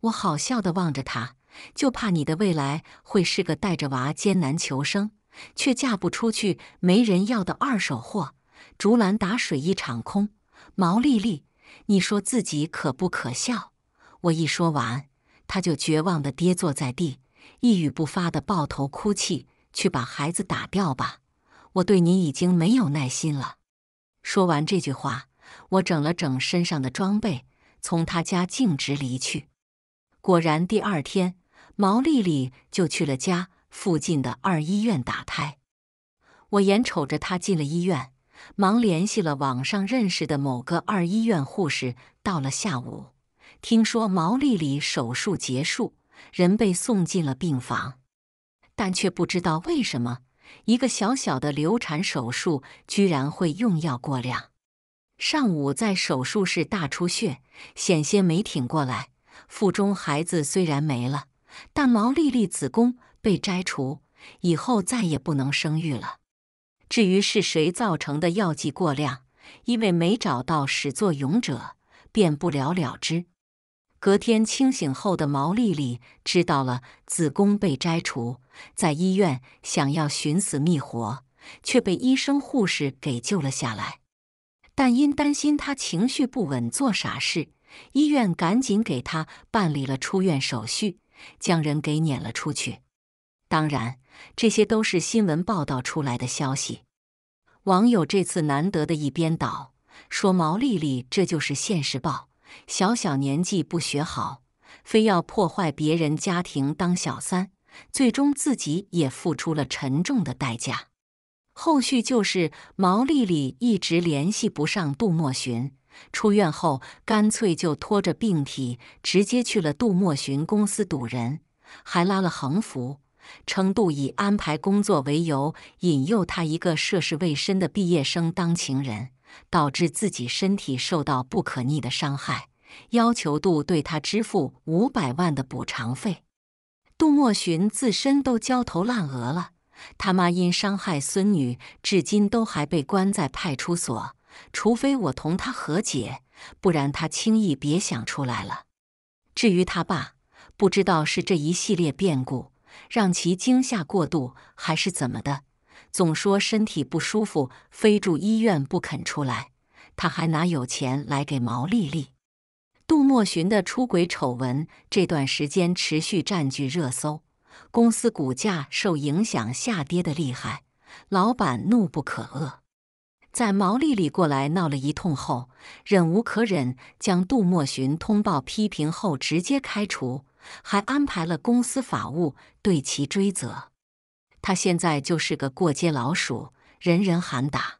我好笑的望着他，就怕你的未来会是个带着娃艰难求生，却嫁不出去、没人要的二手货。竹篮打水一场空，毛丽丽，你说自己可不可笑？我一说完，他就绝望的跌坐在地。一语不发的抱头哭泣。去把孩子打掉吧，我对你已经没有耐心了。说完这句话，我整了整身上的装备，从他家径直离去。果然，第二天毛丽丽就去了家附近的二医院打胎。我眼瞅着她进了医院，忙联系了网上认识的某个二医院护士。到了下午，听说毛丽丽手术结束。人被送进了病房，但却不知道为什么，一个小小的流产手术居然会用药过量。上午在手术室大出血，险些没挺过来。腹中孩子虽然没了，但毛丽丽子宫被摘除，以后再也不能生育了。至于是谁造成的药剂过量，因为没找到始作俑者，便不了了之。隔天清醒后的毛丽丽知道了子宫被摘除，在医院想要寻死觅活，却被医生护士给救了下来。但因担心她情绪不稳做傻事，医院赶紧给她办理了出院手续，将人给撵了出去。当然，这些都是新闻报道出来的消息。网友这次难得的一边倒，说毛丽丽这就是现实报。小小年纪不学好，非要破坏别人家庭当小三，最终自己也付出了沉重的代价。后续就是毛丽丽一直联系不上杜莫寻，出院后干脆就拖着病体直接去了杜莫寻公司堵人，还拉了横幅，称杜以安排工作为由引诱他一个涉世未深的毕业生当情人。导致自己身体受到不可逆的伤害，要求杜对他支付五百万的补偿费。杜莫寻自身都焦头烂额了，他妈因伤害孙女至今都还被关在派出所，除非我同他和解，不然他轻易别想出来了。至于他爸，不知道是这一系列变故让其惊吓过度，还是怎么的。总说身体不舒服，非住医院不肯出来。他还拿有钱来给毛丽丽。杜莫寻的出轨丑闻这段时间持续占据热搜，公司股价受影响下跌的厉害，老板怒不可遏。在毛丽丽过来闹了一通后，忍无可忍，将杜莫寻通报批评后直接开除，还安排了公司法务对其追责。他现在就是个过街老鼠，人人喊打。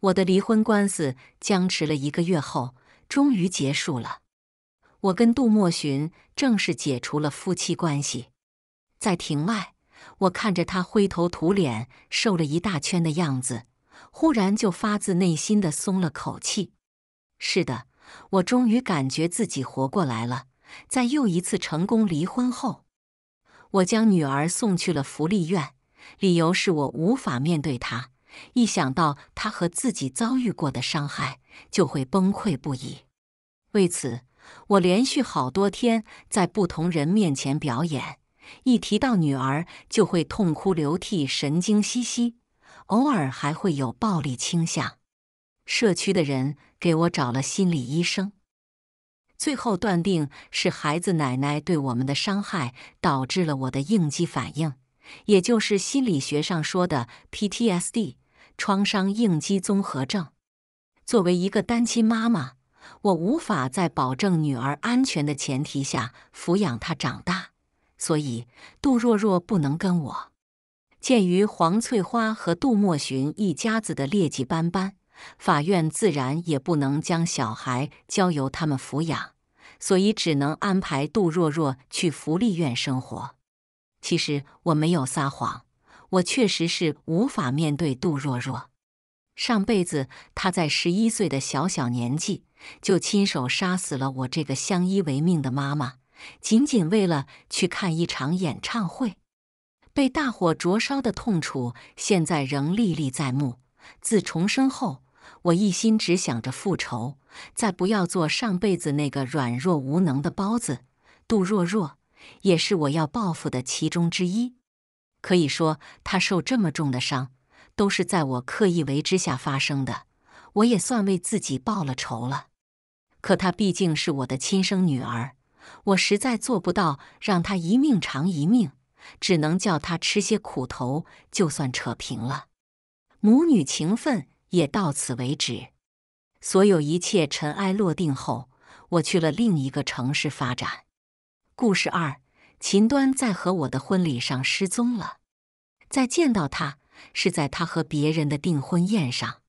我的离婚官司僵持了一个月后，终于结束了。我跟杜莫寻正式解除了夫妻关系。在庭外，我看着他灰头土脸、瘦了一大圈的样子，忽然就发自内心的松了口气。是的，我终于感觉自己活过来了。在又一次成功离婚后。我将女儿送去了福利院，理由是我无法面对她。一想到她和自己遭遇过的伤害，就会崩溃不已。为此，我连续好多天在不同人面前表演，一提到女儿就会痛哭流涕、神经兮兮，偶尔还会有暴力倾向。社区的人给我找了心理医生。最后断定是孩子奶奶对我们的伤害导致了我的应激反应，也就是心理学上说的 PTSD 创伤应激综合症。作为一个单亲妈妈，我无法在保证女儿安全的前提下抚养她长大，所以杜若若不能跟我。鉴于黄翠花和杜莫寻一家子的劣迹斑斑。法院自然也不能将小孩交由他们抚养，所以只能安排杜若若去福利院生活。其实我没有撒谎，我确实是无法面对杜若若。上辈子她在十一岁的小小年纪就亲手杀死了我这个相依为命的妈妈，仅仅为了去看一场演唱会。被大火灼烧的痛楚现在仍历历在目。自重生后。我一心只想着复仇，再不要做上辈子那个软弱无能的包子。杜若若也是我要报复的其中之一。可以说，她受这么重的伤，都是在我刻意为之下发生的。我也算为自己报了仇了。可她毕竟是我的亲生女儿，我实在做不到让她一命偿一命，只能叫她吃些苦头，就算扯平了母女情分。也到此为止。所有一切尘埃落定后，我去了另一个城市发展。故事二：秦端在和我的婚礼上失踪了。再见到他，是在他和别人的订婚宴上。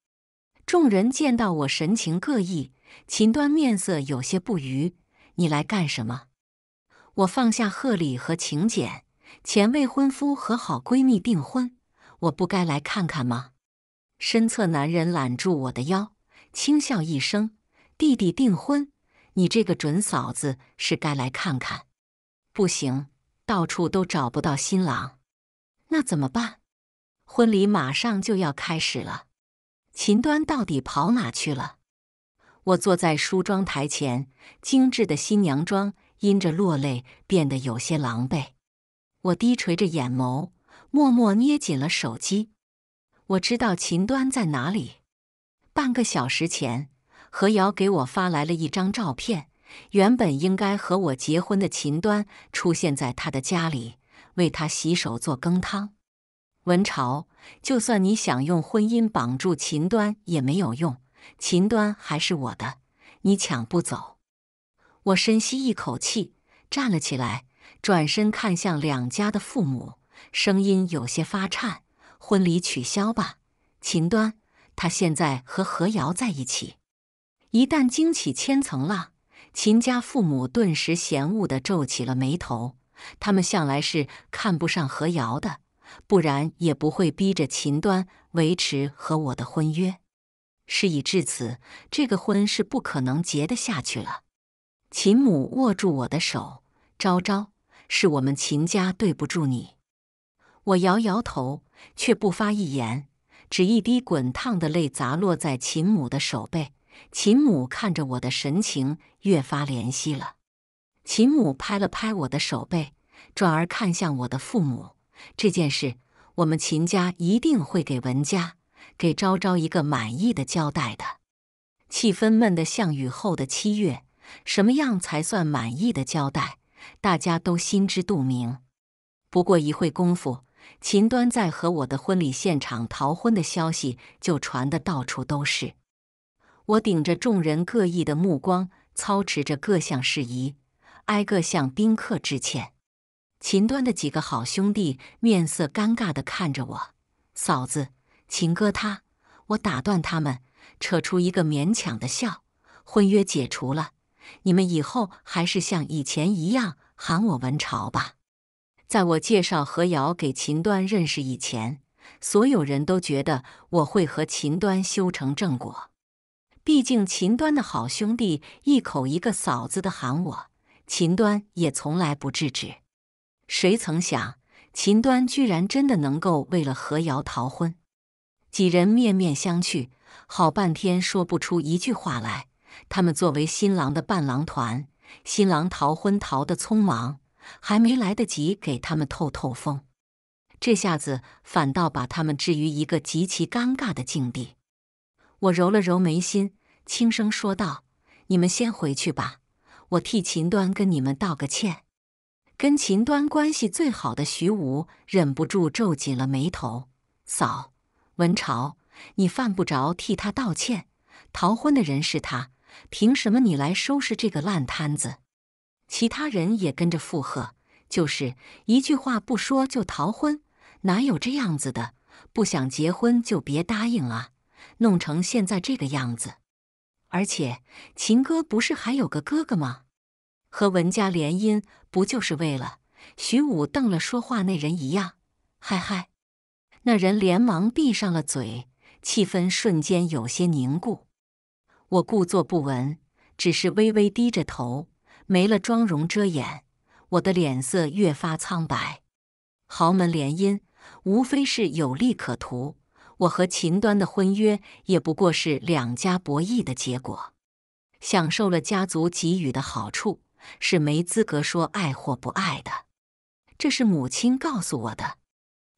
众人见到我，神情各异。秦端面色有些不愉：“你来干什么？”我放下贺礼和请柬，前未婚夫和好闺蜜订婚，我不该来看看吗？身侧男人揽住我的腰，轻笑一声：“弟弟订婚，你这个准嫂子是该来看看。”不行，到处都找不到新郎，那怎么办？婚礼马上就要开始了，秦端到底跑哪去了？我坐在梳妆台前，精致的新娘妆因着落泪变得有些狼狈，我低垂着眼眸，默默捏紧了手机。我知道秦端在哪里。半个小时前，何瑶给我发来了一张照片。原本应该和我结婚的秦端，出现在他的家里，为他洗手做羹汤。文朝，就算你想用婚姻绑住秦端，也没有用。秦端还是我的，你抢不走。我深吸一口气，站了起来，转身看向两家的父母，声音有些发颤。婚礼取消吧，秦端，他现在和何瑶在一起。一旦惊起千层浪，秦家父母顿时嫌恶的皱起了眉头。他们向来是看不上何瑶的，不然也不会逼着秦端维持和我的婚约。事已至此，这个婚是不可能结得下去了。秦母握住我的手，昭昭，是我们秦家对不住你。我摇摇头，却不发一言，只一滴滚烫的泪砸落在秦母的手背。秦母看着我的神情，越发怜惜了。秦母拍了拍我的手背，转而看向我的父母：“这件事，我们秦家一定会给文家、给昭昭一个满意的交代的。”气氛闷得像雨后的七月。什么样才算满意的交代？大家都心知肚明。不过一会功夫。秦端在和我的婚礼现场逃婚的消息就传的到处都是，我顶着众人各异的目光，操持着各项事宜，挨个向宾客致歉。秦端的几个好兄弟面色尴尬地看着我，嫂子，秦哥他……我打断他们，扯出一个勉强的笑。婚约解除了，你们以后还是像以前一样喊我文朝吧。在我介绍何瑶给秦端认识以前，所有人都觉得我会和秦端修成正果。毕竟秦端的好兄弟一口一个嫂子的喊我，秦端也从来不制止。谁曾想，秦端居然真的能够为了何瑶逃婚？几人面面相觑，好半天说不出一句话来。他们作为新郎的伴郎团，新郎逃婚逃得匆忙。还没来得及给他们透透风，这下子反倒把他们置于一个极其尴尬的境地。我揉了揉眉心，轻声说道：“你们先回去吧，我替秦端跟你们道个歉。”跟秦端关系最好的徐武忍不住皱紧了眉头：“嫂，文朝，你犯不着替他道歉。逃婚的人是他，凭什么你来收拾这个烂摊子？”其他人也跟着附和，就是一句话不说就逃婚，哪有这样子的？不想结婚就别答应啊！弄成现在这个样子。而且秦哥不是还有个哥哥吗？和文家联姻不就是为了……徐武瞪了说话那人一样，嗨嗨！那人连忙闭上了嘴，气氛瞬间有些凝固。我故作不闻，只是微微低着头。没了妆容遮掩，我的脸色越发苍白。豪门联姻无非是有利可图，我和秦端的婚约也不过是两家博弈的结果。享受了家族给予的好处，是没资格说爱或不爱的。这是母亲告诉我的。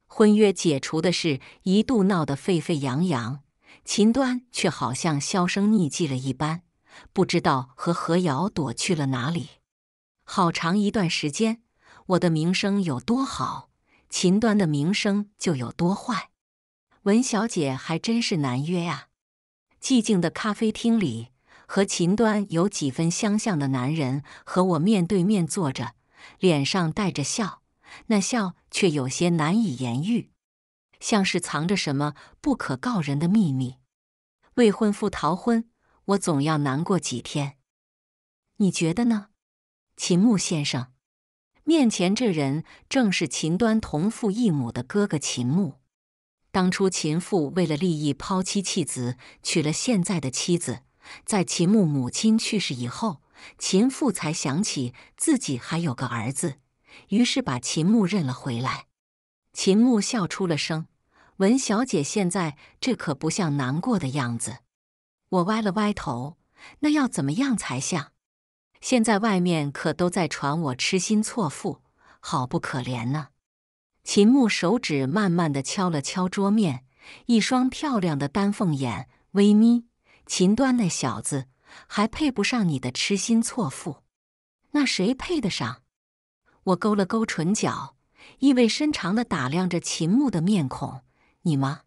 婚约解除的事一度闹得沸沸扬扬，秦端却好像销声匿迹了一般。不知道和何瑶躲去了哪里。好长一段时间，我的名声有多好，秦端的名声就有多坏。文小姐还真是难约啊！寂静的咖啡厅里，和秦端有几分相像的男人和我面对面坐着，脸上带着笑，那笑却有些难以言喻，像是藏着什么不可告人的秘密。未婚夫逃婚。我总要难过几天，你觉得呢，秦牧先生？面前这人正是秦端同父异母的哥哥秦牧。当初秦父为了利益抛妻弃子，娶了现在的妻子。在秦牧母亲去世以后，秦父才想起自己还有个儿子，于是把秦牧认了回来。秦牧笑出了声：“文小姐，现在这可不像难过的样子。”我歪了歪头，那要怎么样才像？现在外面可都在传我痴心错付，好不可怜呢。秦穆手指慢慢的敲了敲桌面，一双漂亮的丹凤眼微眯。秦端那小子还配不上你的痴心错付，那谁配得上？我勾了勾唇角，意味深长的打量着秦穆的面孔，你吗？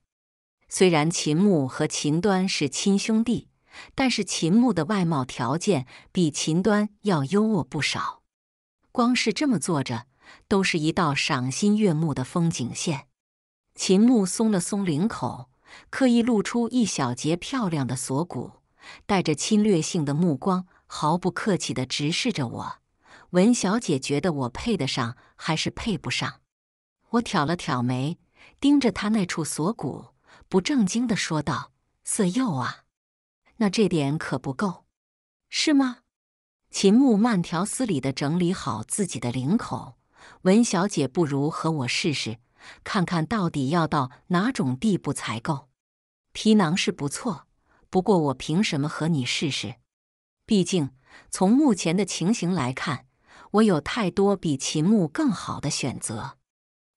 虽然秦牧和秦端是亲兄弟，但是秦牧的外貌条件比秦端要优渥不少。光是这么坐着，都是一道赏心悦目的风景线。秦牧松了松领口，刻意露出一小截漂亮的锁骨，带着侵略性的目光，毫不客气地直视着我。文小姐觉得我配得上还是配不上？我挑了挑眉，盯着他那处锁骨。不正经地说道：“色诱啊，那这点可不够，是吗？”秦穆慢条斯理地整理好自己的领口。文小姐不如和我试试，看看到底要到哪种地步才够。皮囊是不错，不过我凭什么和你试试？毕竟从目前的情形来看，我有太多比秦穆更好的选择。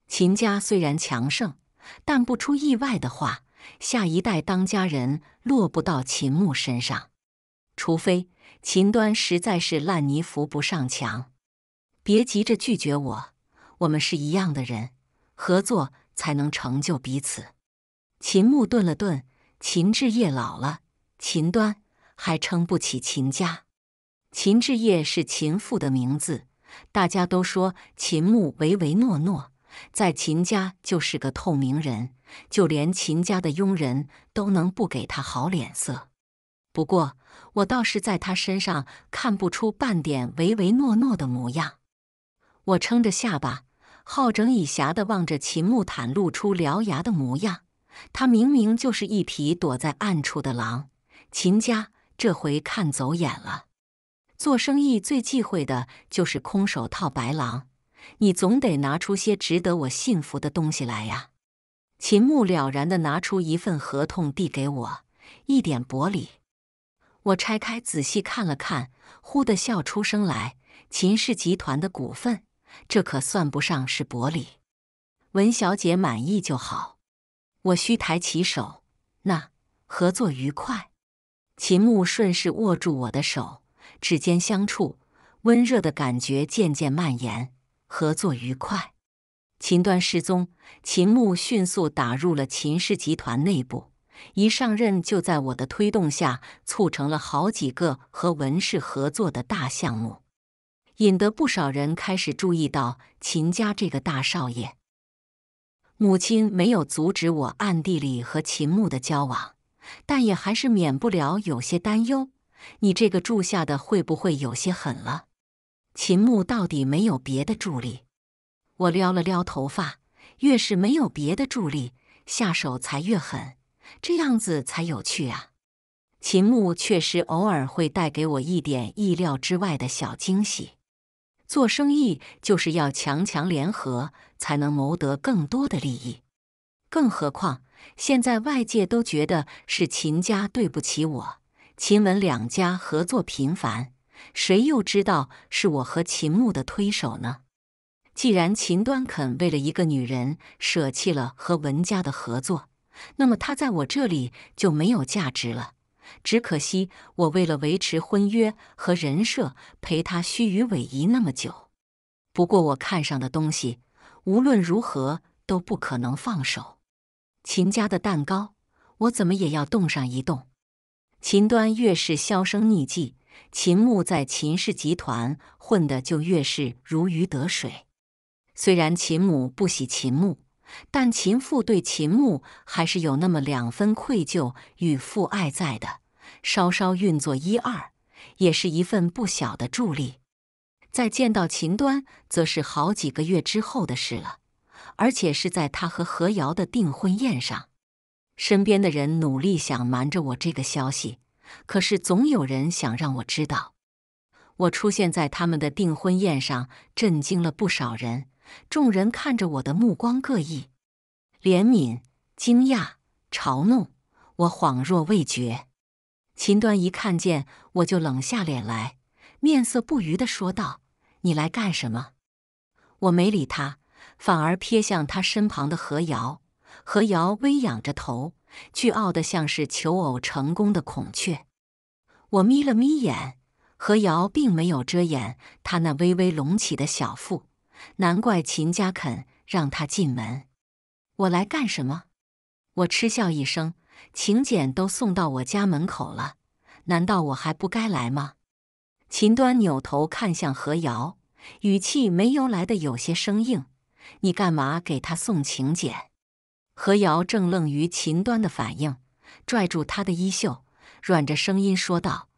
秦家虽然强盛，但不出意外的话。下一代当家人落不到秦牧身上，除非秦端实在是烂泥扶不上墙。别急着拒绝我，我们是一样的人，合作才能成就彼此。秦牧顿了顿，秦志业老了，秦端还撑不起秦家。秦志业是秦父的名字，大家都说秦牧唯唯诺诺，在秦家就是个透明人。就连秦家的佣人都能不给他好脸色，不过我倒是在他身上看不出半点唯唯诺诺的模样。我撑着下巴，好整以暇地望着秦穆坦露出獠牙的模样。他明明就是一匹躲在暗处的狼。秦家这回看走眼了。做生意最忌讳的就是空手套白狼，你总得拿出些值得我信服的东西来呀。秦牧了然地拿出一份合同递给我，一点薄礼。我拆开仔细看了看，忽地笑出声来。秦氏集团的股份，这可算不上是薄礼。文小姐满意就好。我虚抬起手，那合作愉快。秦牧顺势握住我的手，指尖相触，温热的感觉渐渐蔓延。合作愉快。秦端失踪，秦牧迅速打入了秦氏集团内部。一上任，就在我的推动下，促成了好几个和文氏合作的大项目，引得不少人开始注意到秦家这个大少爷。母亲没有阻止我暗地里和秦牧的交往，但也还是免不了有些担忧：你这个住下的会不会有些狠了？秦牧到底没有别的助力？我撩了撩头发，越是没有别的助力，下手才越狠，这样子才有趣啊！秦牧确实偶尔会带给我一点意料之外的小惊喜。做生意就是要强强联合，才能谋得更多的利益。更何况现在外界都觉得是秦家对不起我，秦文两家合作频繁，谁又知道是我和秦牧的推手呢？既然秦端肯为了一个女人舍弃了和文家的合作，那么他在我这里就没有价值了。只可惜我为了维持婚约和人设，陪他虚与委蛇那么久。不过我看上的东西，无论如何都不可能放手。秦家的蛋糕，我怎么也要动上一动。秦端越是销声匿迹，秦牧在秦氏集团混的就越是如鱼得水。虽然秦母不喜秦穆，但秦父对秦穆还是有那么两分愧疚与父爱在的，稍稍运作一二，也是一份不小的助力。再见到秦端，则是好几个月之后的事了，而且是在他和何瑶的订婚宴上。身边的人努力想瞒着我这个消息，可是总有人想让我知道。我出现在他们的订婚宴上，震惊了不少人。众人看着我的目光各异，怜悯、惊讶、嘲弄，我恍若未觉。秦端一看见我就冷下脸来，面色不愉的说道：“你来干什么？”我没理他，反而瞥向他身旁的何瑶。何瑶微仰着头，倨傲的像是求偶成功的孔雀。我眯了眯眼，何瑶并没有遮掩她那微微隆起的小腹。难怪秦家肯让他进门，我来干什么？我嗤笑一声，请柬都送到我家门口了，难道我还不该来吗？秦端扭头看向何瑶，语气没由来的有些生硬：“你干嘛给他送请柬？”何瑶正愣于秦端的反应，拽住他的衣袖，软着声音说道：“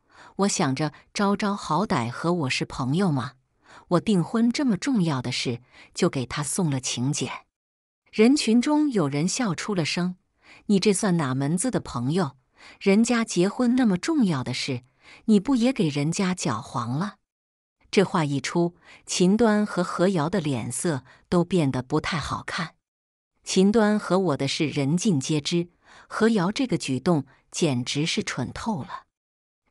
我想着昭昭好歹和我是朋友嘛。”我订婚这么重要的事，就给他送了请柬。人群中有人笑出了声：“你这算哪门子的朋友？人家结婚那么重要的事，你不也给人家搅黄了？”这话一出，秦端和何瑶的脸色都变得不太好看。秦端和我的事人尽皆知，何瑶这个举动简直是蠢透了。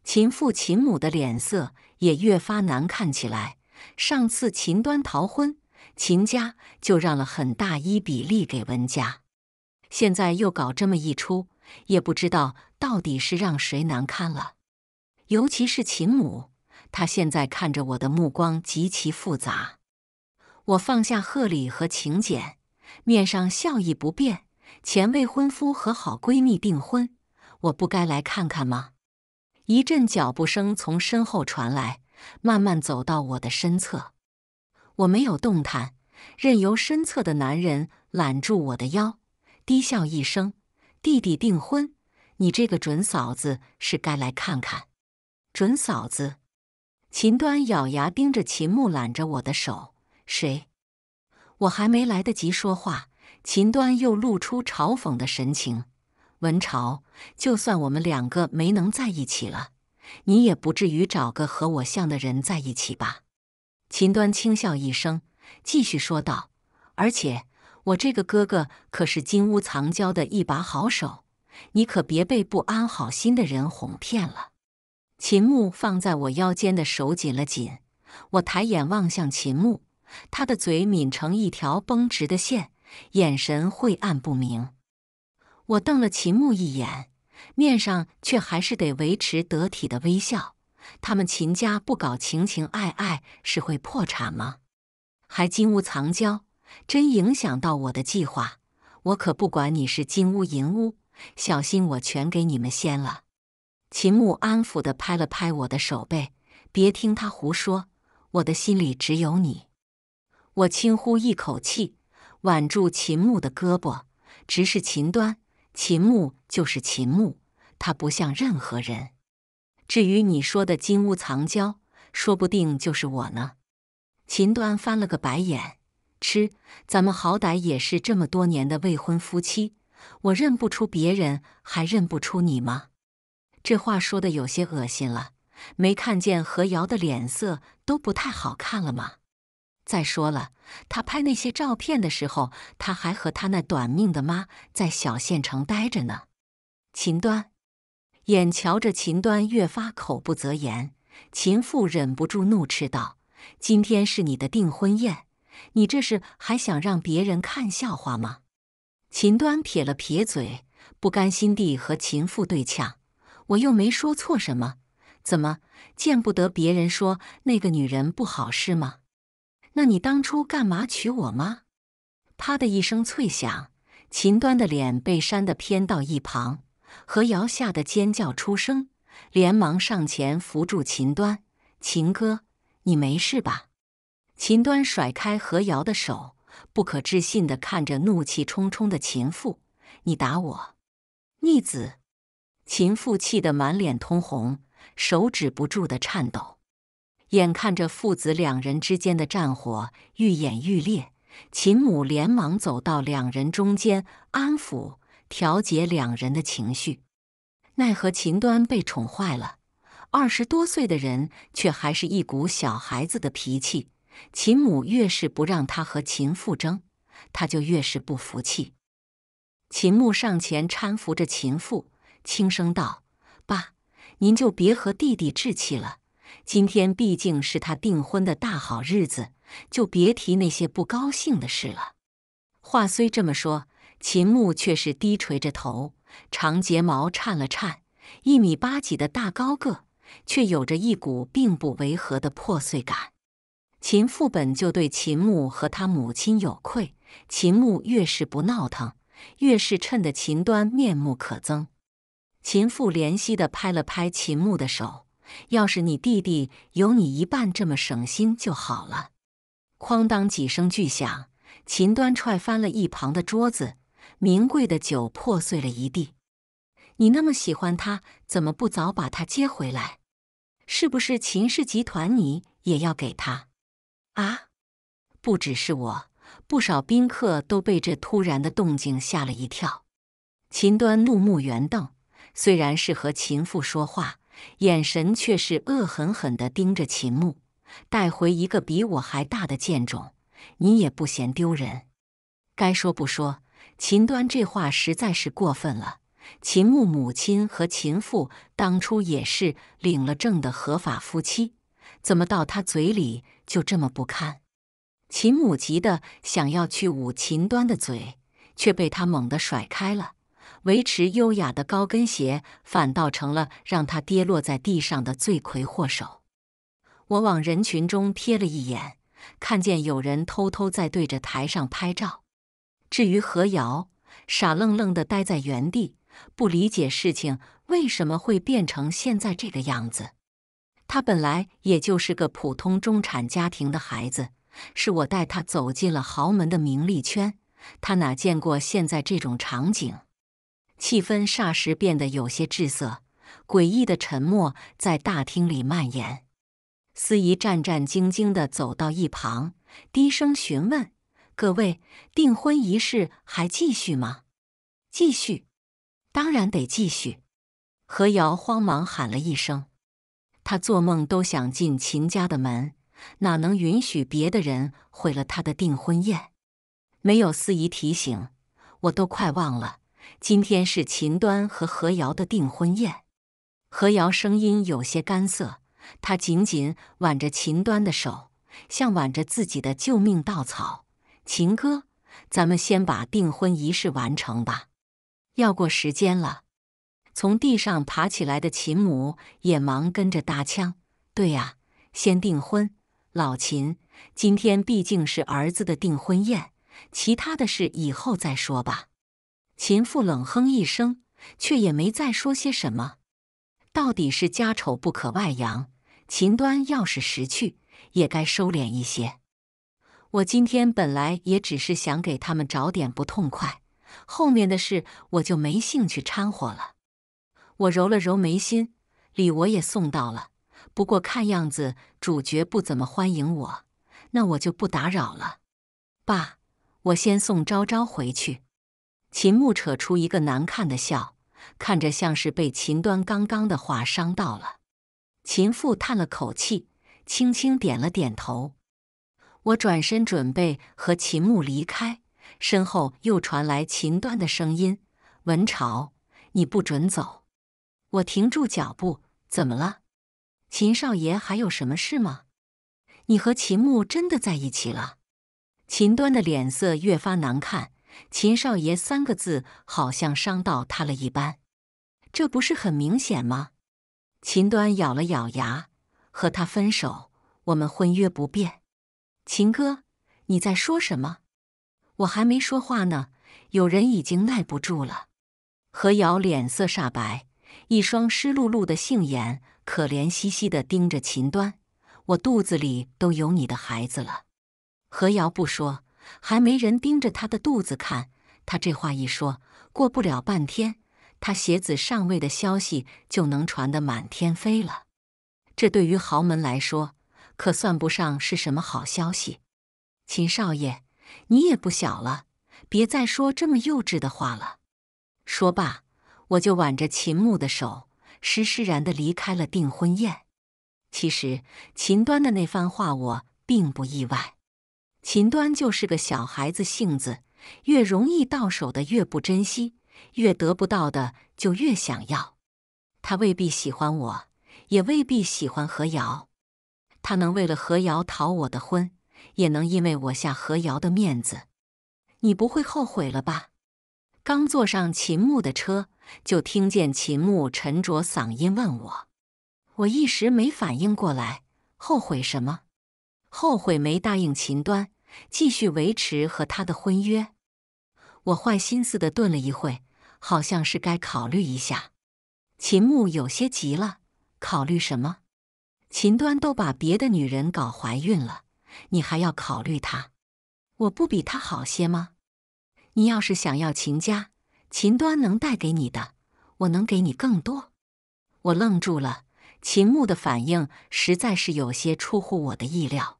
秦父秦母的脸色也越发难看起来。上次秦端逃婚，秦家就让了很大一笔利给文家，现在又搞这么一出，也不知道到底是让谁难堪了。尤其是秦母，她现在看着我的目光极其复杂。我放下贺礼和请柬，面上笑意不变。前未婚夫和好闺蜜订婚，我不该来看看吗？一阵脚步声从身后传来。慢慢走到我的身侧，我没有动弹，任由身侧的男人揽住我的腰，低笑一声：“弟弟订婚，你这个准嫂子是该来看看。”准嫂子，秦端咬牙盯着秦穆揽着我的手：“谁？”我还没来得及说话，秦端又露出嘲讽的神情：“文朝，就算我们两个没能在一起了。”你也不至于找个和我像的人在一起吧？秦端轻笑一声，继续说道：“而且我这个哥哥可是金屋藏娇的一把好手，你可别被不安好心的人哄骗了。”秦穆放在我腰间的手紧了紧，我抬眼望向秦穆，他的嘴抿成一条绷直的线，眼神晦暗不明。我瞪了秦穆一眼。面上却还是得维持得体的微笑。他们秦家不搞情情爱爱，是会破产吗？还金屋藏娇，真影响到我的计划，我可不管你是金屋银屋，小心我全给你们掀了。秦穆安抚地拍了拍我的手背：“别听他胡说，我的心里只有你。”我轻呼一口气，挽住秦穆的胳膊，直视秦端。秦牧就是秦牧，他不像任何人。至于你说的金屋藏娇，说不定就是我呢。秦端翻了个白眼，吃，咱们好歹也是这么多年的未婚夫妻，我认不出别人，还认不出你吗？这话说的有些恶心了，没看见何瑶的脸色都不太好看了吗？再说了，他拍那些照片的时候，他还和他那短命的妈在小县城待着呢。秦端，眼瞧着秦端越发口不择言，秦父忍不住怒斥道：“今天是你的订婚宴，你这是还想让别人看笑话吗？”秦端撇了撇嘴，不甘心地和秦父对呛：“我又没说错什么，怎么见不得别人说那个女人不好是吗？”那你当初干嘛娶我吗？啪的一声脆响，秦端的脸被扇得偏到一旁，何瑶吓得尖叫出声，连忙上前扶住秦端：“秦哥，你没事吧？”秦端甩开何瑶的手，不可置信的看着怒气冲冲的秦父：“你打我，逆子！”秦父气得满脸通红，手指不住的颤抖。眼看着父子两人之间的战火愈演愈烈，秦母连忙走到两人中间，安抚调节两人的情绪。奈何秦端被宠坏了，二十多岁的人却还是一股小孩子的脾气。秦母越是不让他和秦父争，他就越是不服气。秦牧上前搀扶着秦父，轻声道：“爸，您就别和弟弟置气了。”今天毕竟是他订婚的大好日子，就别提那些不高兴的事了。话虽这么说，秦穆却是低垂着头，长睫毛颤了颤。一米八几的大高个，却有着一股并不违和的破碎感。秦父本就对秦穆和他母亲有愧，秦穆越是不闹腾，越是衬得秦端面目可憎。秦父怜惜地拍了拍秦穆的手。要是你弟弟有你一半这么省心就好了。哐当几声巨响，秦端踹翻了一旁的桌子，名贵的酒破碎了一地。你那么喜欢他，怎么不早把他接回来？是不是秦氏集团你也要给他？啊！不只是我，不少宾客都被这突然的动静吓了一跳。秦端怒目圆瞪，虽然是和秦父说话。眼神却是恶狠狠地盯着秦穆，带回一个比我还大的贱种，你也不嫌丢人？该说不说，秦端这话实在是过分了。秦穆母亲和秦父当初也是领了证的合法夫妻，怎么到他嘴里就这么不堪？秦穆急得想要去捂秦端的嘴，却被他猛地甩开了。维持优雅的高跟鞋，反倒成了让他跌落在地上的罪魁祸首。我往人群中瞥了一眼，看见有人偷偷在对着台上拍照。至于何瑶，傻愣愣地待在原地，不理解事情为什么会变成现在这个样子。他本来也就是个普通中产家庭的孩子，是我带他走进了豪门的名利圈，他哪见过现在这种场景？气氛霎时变得有些滞涩，诡异的沉默在大厅里蔓延。司仪战战兢兢地走到一旁，低声询问：“各位，订婚仪式还继续吗？”“继续，当然得继续。”何瑶慌忙喊了一声：“他做梦都想进秦家的门，哪能允许别的人毁了他的订婚宴？没有司仪提醒，我都快忘了。”今天是秦端和何瑶的订婚宴。何瑶声音有些干涩，她紧紧挽着秦端的手，像挽着自己的救命稻草。秦哥，咱们先把订婚仪式完成吧，要过时间了。从地上爬起来的秦母也忙跟着搭腔：“对呀，先订婚。老秦，今天毕竟是儿子的订婚宴，其他的事以后再说吧。”秦父冷哼一声，却也没再说些什么。到底是家丑不可外扬，秦端要是识趣，也该收敛一些。我今天本来也只是想给他们找点不痛快，后面的事我就没兴趣掺和了。我揉了揉眉心，礼我也送到了，不过看样子主角不怎么欢迎我，那我就不打扰了。爸，我先送昭昭回去。秦牧扯出一个难看的笑，看着像是被秦端刚刚的话伤到了。秦父叹了口气，轻轻点了点头。我转身准备和秦牧离开，身后又传来秦端的声音：“文朝，你不准走！”我停住脚步，怎么了？秦少爷还有什么事吗？你和秦牧真的在一起了？秦端的脸色越发难看。秦少爷三个字好像伤到他了一般，这不是很明显吗？秦端咬了咬牙，和他分手，我们婚约不变。秦哥，你在说什么？我还没说话呢，有人已经耐不住了。何瑶脸色煞白，一双湿漉漉的杏眼可怜兮兮地盯着秦端。我肚子里都有你的孩子了，何瑶不说。还没人盯着他的肚子看，他这话一说，过不了半天，他鞋子上位的消息就能传得满天飞了。这对于豪门来说，可算不上是什么好消息。秦少爷，你也不小了，别再说这么幼稚的话了。说罢，我就挽着秦穆的手，施施然地离开了订婚宴。其实，秦端的那番话，我并不意外。秦端就是个小孩子性子，越容易到手的越不珍惜，越得不到的就越想要。他未必喜欢我，也未必喜欢何瑶。他能为了何瑶逃我的婚，也能因为我下何瑶的面子。你不会后悔了吧？刚坐上秦牧的车，就听见秦牧沉着嗓音问我。我一时没反应过来，后悔什么？后悔没答应秦端？继续维持和他的婚约，我坏心思的顿了一会，好像是该考虑一下。秦牧有些急了，考虑什么？秦端都把别的女人搞怀孕了，你还要考虑他？我不比他好些吗？你要是想要秦家，秦端能带给你的，我能给你更多。我愣住了，秦牧的反应实在是有些出乎我的意料。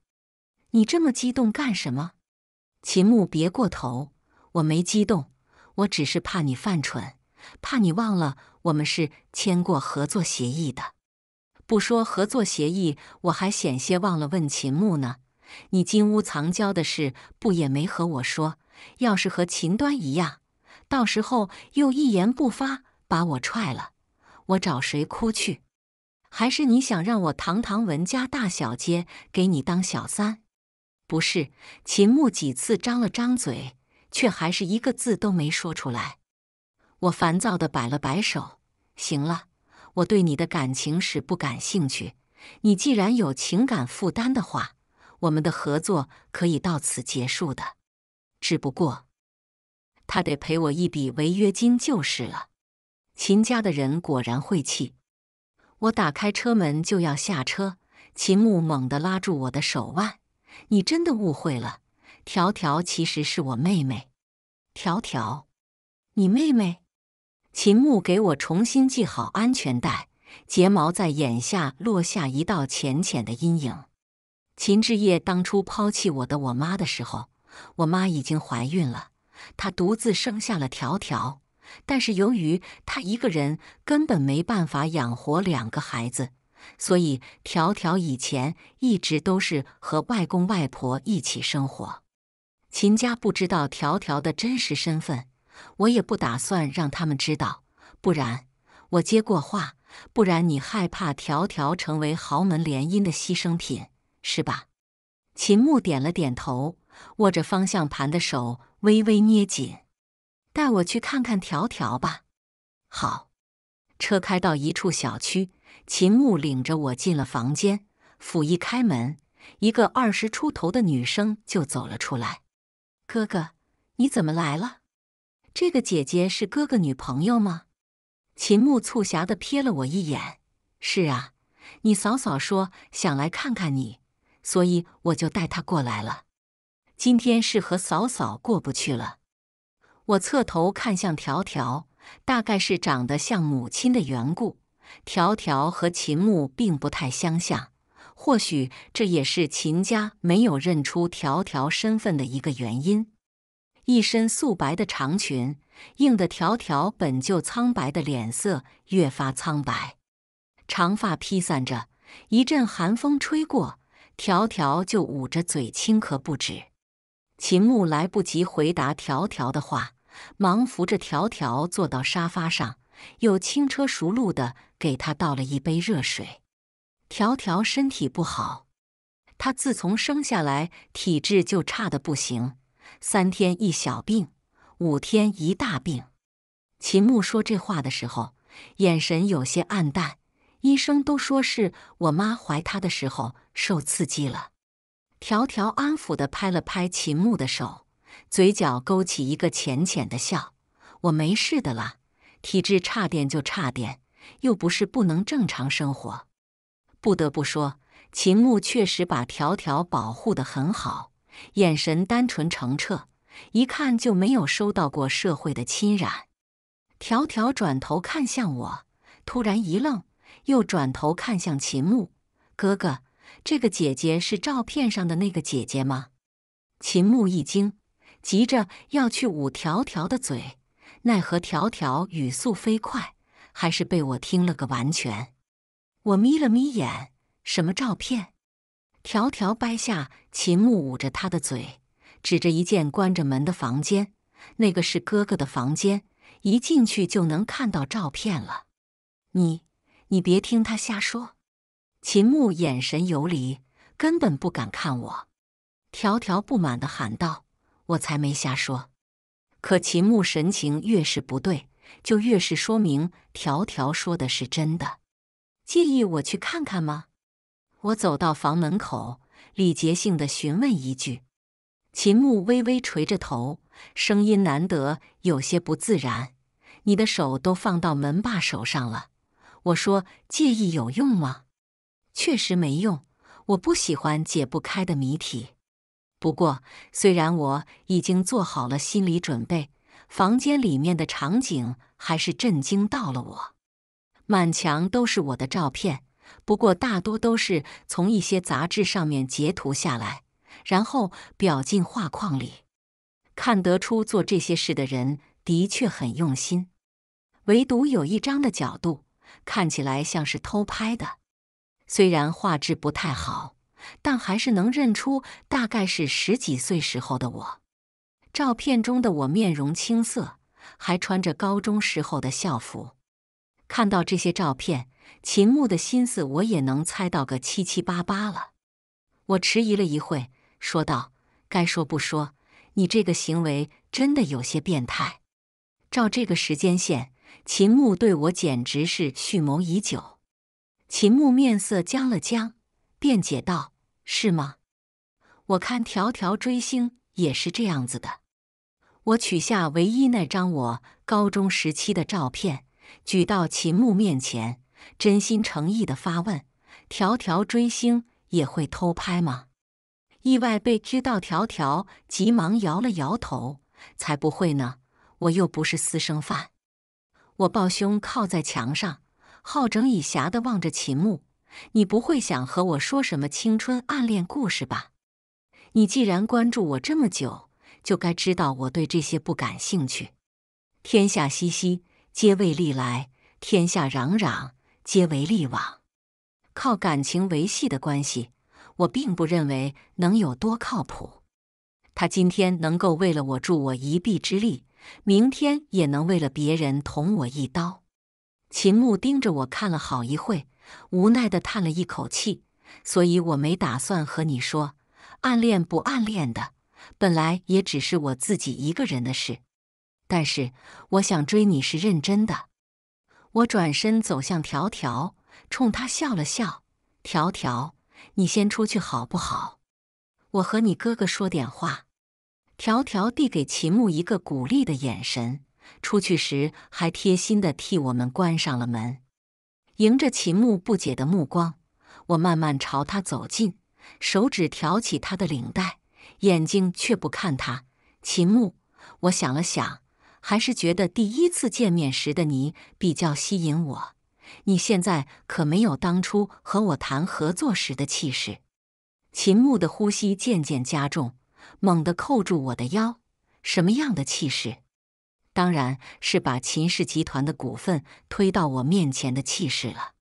你这么激动干什么？秦牧，别过头，我没激动，我只是怕你犯蠢，怕你忘了我们是签过合作协议的。不说合作协议，我还险些忘了问秦牧呢。你金屋藏娇的事不也没和我说？要是和秦端一样，到时候又一言不发把我踹了，我找谁哭去？还是你想让我堂堂文家大小姐给你当小三？不是，秦牧几次张了张嘴，却还是一个字都没说出来。我烦躁的摆了摆手：“行了，我对你的感情史不感兴趣。你既然有情感负担的话，我们的合作可以到此结束的。只不过，他得赔我一笔违约金就是了。”秦家的人果然晦气。我打开车门就要下车，秦牧猛地拉住我的手腕。你真的误会了，条条其实是我妹妹。条条，你妹妹？秦牧给我重新系好安全带，睫毛在眼下落下一道浅浅的阴影。秦志业当初抛弃我的我妈的时候，我妈已经怀孕了，她独自生下了条条，但是由于她一个人根本没办法养活两个孩子。所以，条条以前一直都是和外公外婆一起生活。秦家不知道条条的真实身份，我也不打算让他们知道。不然我接过话，不然你害怕条条成为豪门联姻的牺牲品，是吧？秦牧点了点头，握着方向盘的手微微捏紧。带我去看看条条吧。好，车开到一处小区。秦牧领着我进了房间，甫一开门，一个二十出头的女生就走了出来。“哥哥，你怎么来了？”这个姐姐是哥哥女朋友吗？秦牧促狭地瞥了我一眼。“是啊，你嫂嫂说想来看看你，所以我就带她过来了。今天是和嫂嫂过不去了。”我侧头看向条条，大概是长得像母亲的缘故。条条和秦牧并不太相像，或许这也是秦家没有认出条条身份的一个原因。一身素白的长裙，映得条条本就苍白的脸色越发苍白。长发披散着，一阵寒风吹过，条条就捂着嘴轻咳不止。秦牧来不及回答条条的话，忙扶着条条坐到沙发上，又轻车熟路的。给他倒了一杯热水。条条身体不好，他自从生下来体质就差的不行，三天一小病，五天一大病。秦牧说这话的时候，眼神有些暗淡。医生都说是我妈怀他的时候受刺激了。条条安抚的拍了拍秦牧的手，嘴角勾起一个浅浅的笑：“我没事的啦，体质差点就差点。”又不是不能正常生活，不得不说，秦牧确实把条条保护得很好，眼神单纯澄澈，一看就没有收到过社会的侵染。条条转头看向我，突然一愣，又转头看向秦牧哥哥：“这个姐姐是照片上的那个姐姐吗？”秦牧一惊，急着要去捂条条的嘴，奈何条条语速飞快。还是被我听了个完全。我眯了眯眼，什么照片？条条掰下，秦穆捂着他的嘴，指着一间关着门的房间，那个是哥哥的房间，一进去就能看到照片了。你，你别听他瞎说。秦穆眼神游离，根本不敢看我。条条不满的喊道：“我才没瞎说。”可秦穆神情越是不对。就越是说明条条说的是真的。介意我去看看吗？我走到房门口，礼节性地询问一句。秦牧微微垂着头，声音难得有些不自然。你的手都放到门把手上了。我说：“介意有用吗？确实没用。我不喜欢解不开的谜题。不过，虽然我已经做好了心理准备。”房间里面的场景还是震惊到了我，满墙都是我的照片，不过大多都是从一些杂志上面截图下来，然后裱进画框里。看得出做这些事的人的确很用心，唯独有一张的角度看起来像是偷拍的，虽然画质不太好，但还是能认出大概是十几岁时候的我。照片中的我面容青涩，还穿着高中时候的校服。看到这些照片，秦牧的心思我也能猜到个七七八八了。我迟疑了一会，说道：“该说不说，你这个行为真的有些变态。照这个时间线，秦牧对我简直是蓄谋已久。”秦牧面色僵了僵，辩解道：“是吗？我看条条追星也是这样子的。”我取下唯一那张我高中时期的照片，举到秦牧面前，真心诚意地发问：“条条追星也会偷拍吗？”意外被知道，条条急忙摇了摇头：“才不会呢，我又不是私生饭。”我抱胸靠在墙上，好整以暇地望着秦牧：“你不会想和我说什么青春暗恋故事吧？你既然关注我这么久。”就该知道我对这些不感兴趣。天下熙熙，皆为利来；天下攘攘，皆为利往。靠感情维系的关系，我并不认为能有多靠谱。他今天能够为了我助我一臂之力，明天也能为了别人捅我一刀。秦牧盯着我看了好一会无奈的叹了一口气。所以我没打算和你说暗恋不暗恋的。本来也只是我自己一个人的事，但是我想追你是认真的。我转身走向条条，冲他笑了笑：“条条，你先出去好不好？我和你哥哥说点话。”条条递给秦牧一个鼓励的眼神，出去时还贴心的替我们关上了门。迎着秦牧不解的目光，我慢慢朝他走近，手指挑起他的领带。眼睛却不看他，秦牧。我想了想，还是觉得第一次见面时的你比较吸引我。你现在可没有当初和我谈合作时的气势。秦牧的呼吸渐渐加重，猛地扣住我的腰。什么样的气势？当然是把秦氏集团的股份推到我面前的气势了。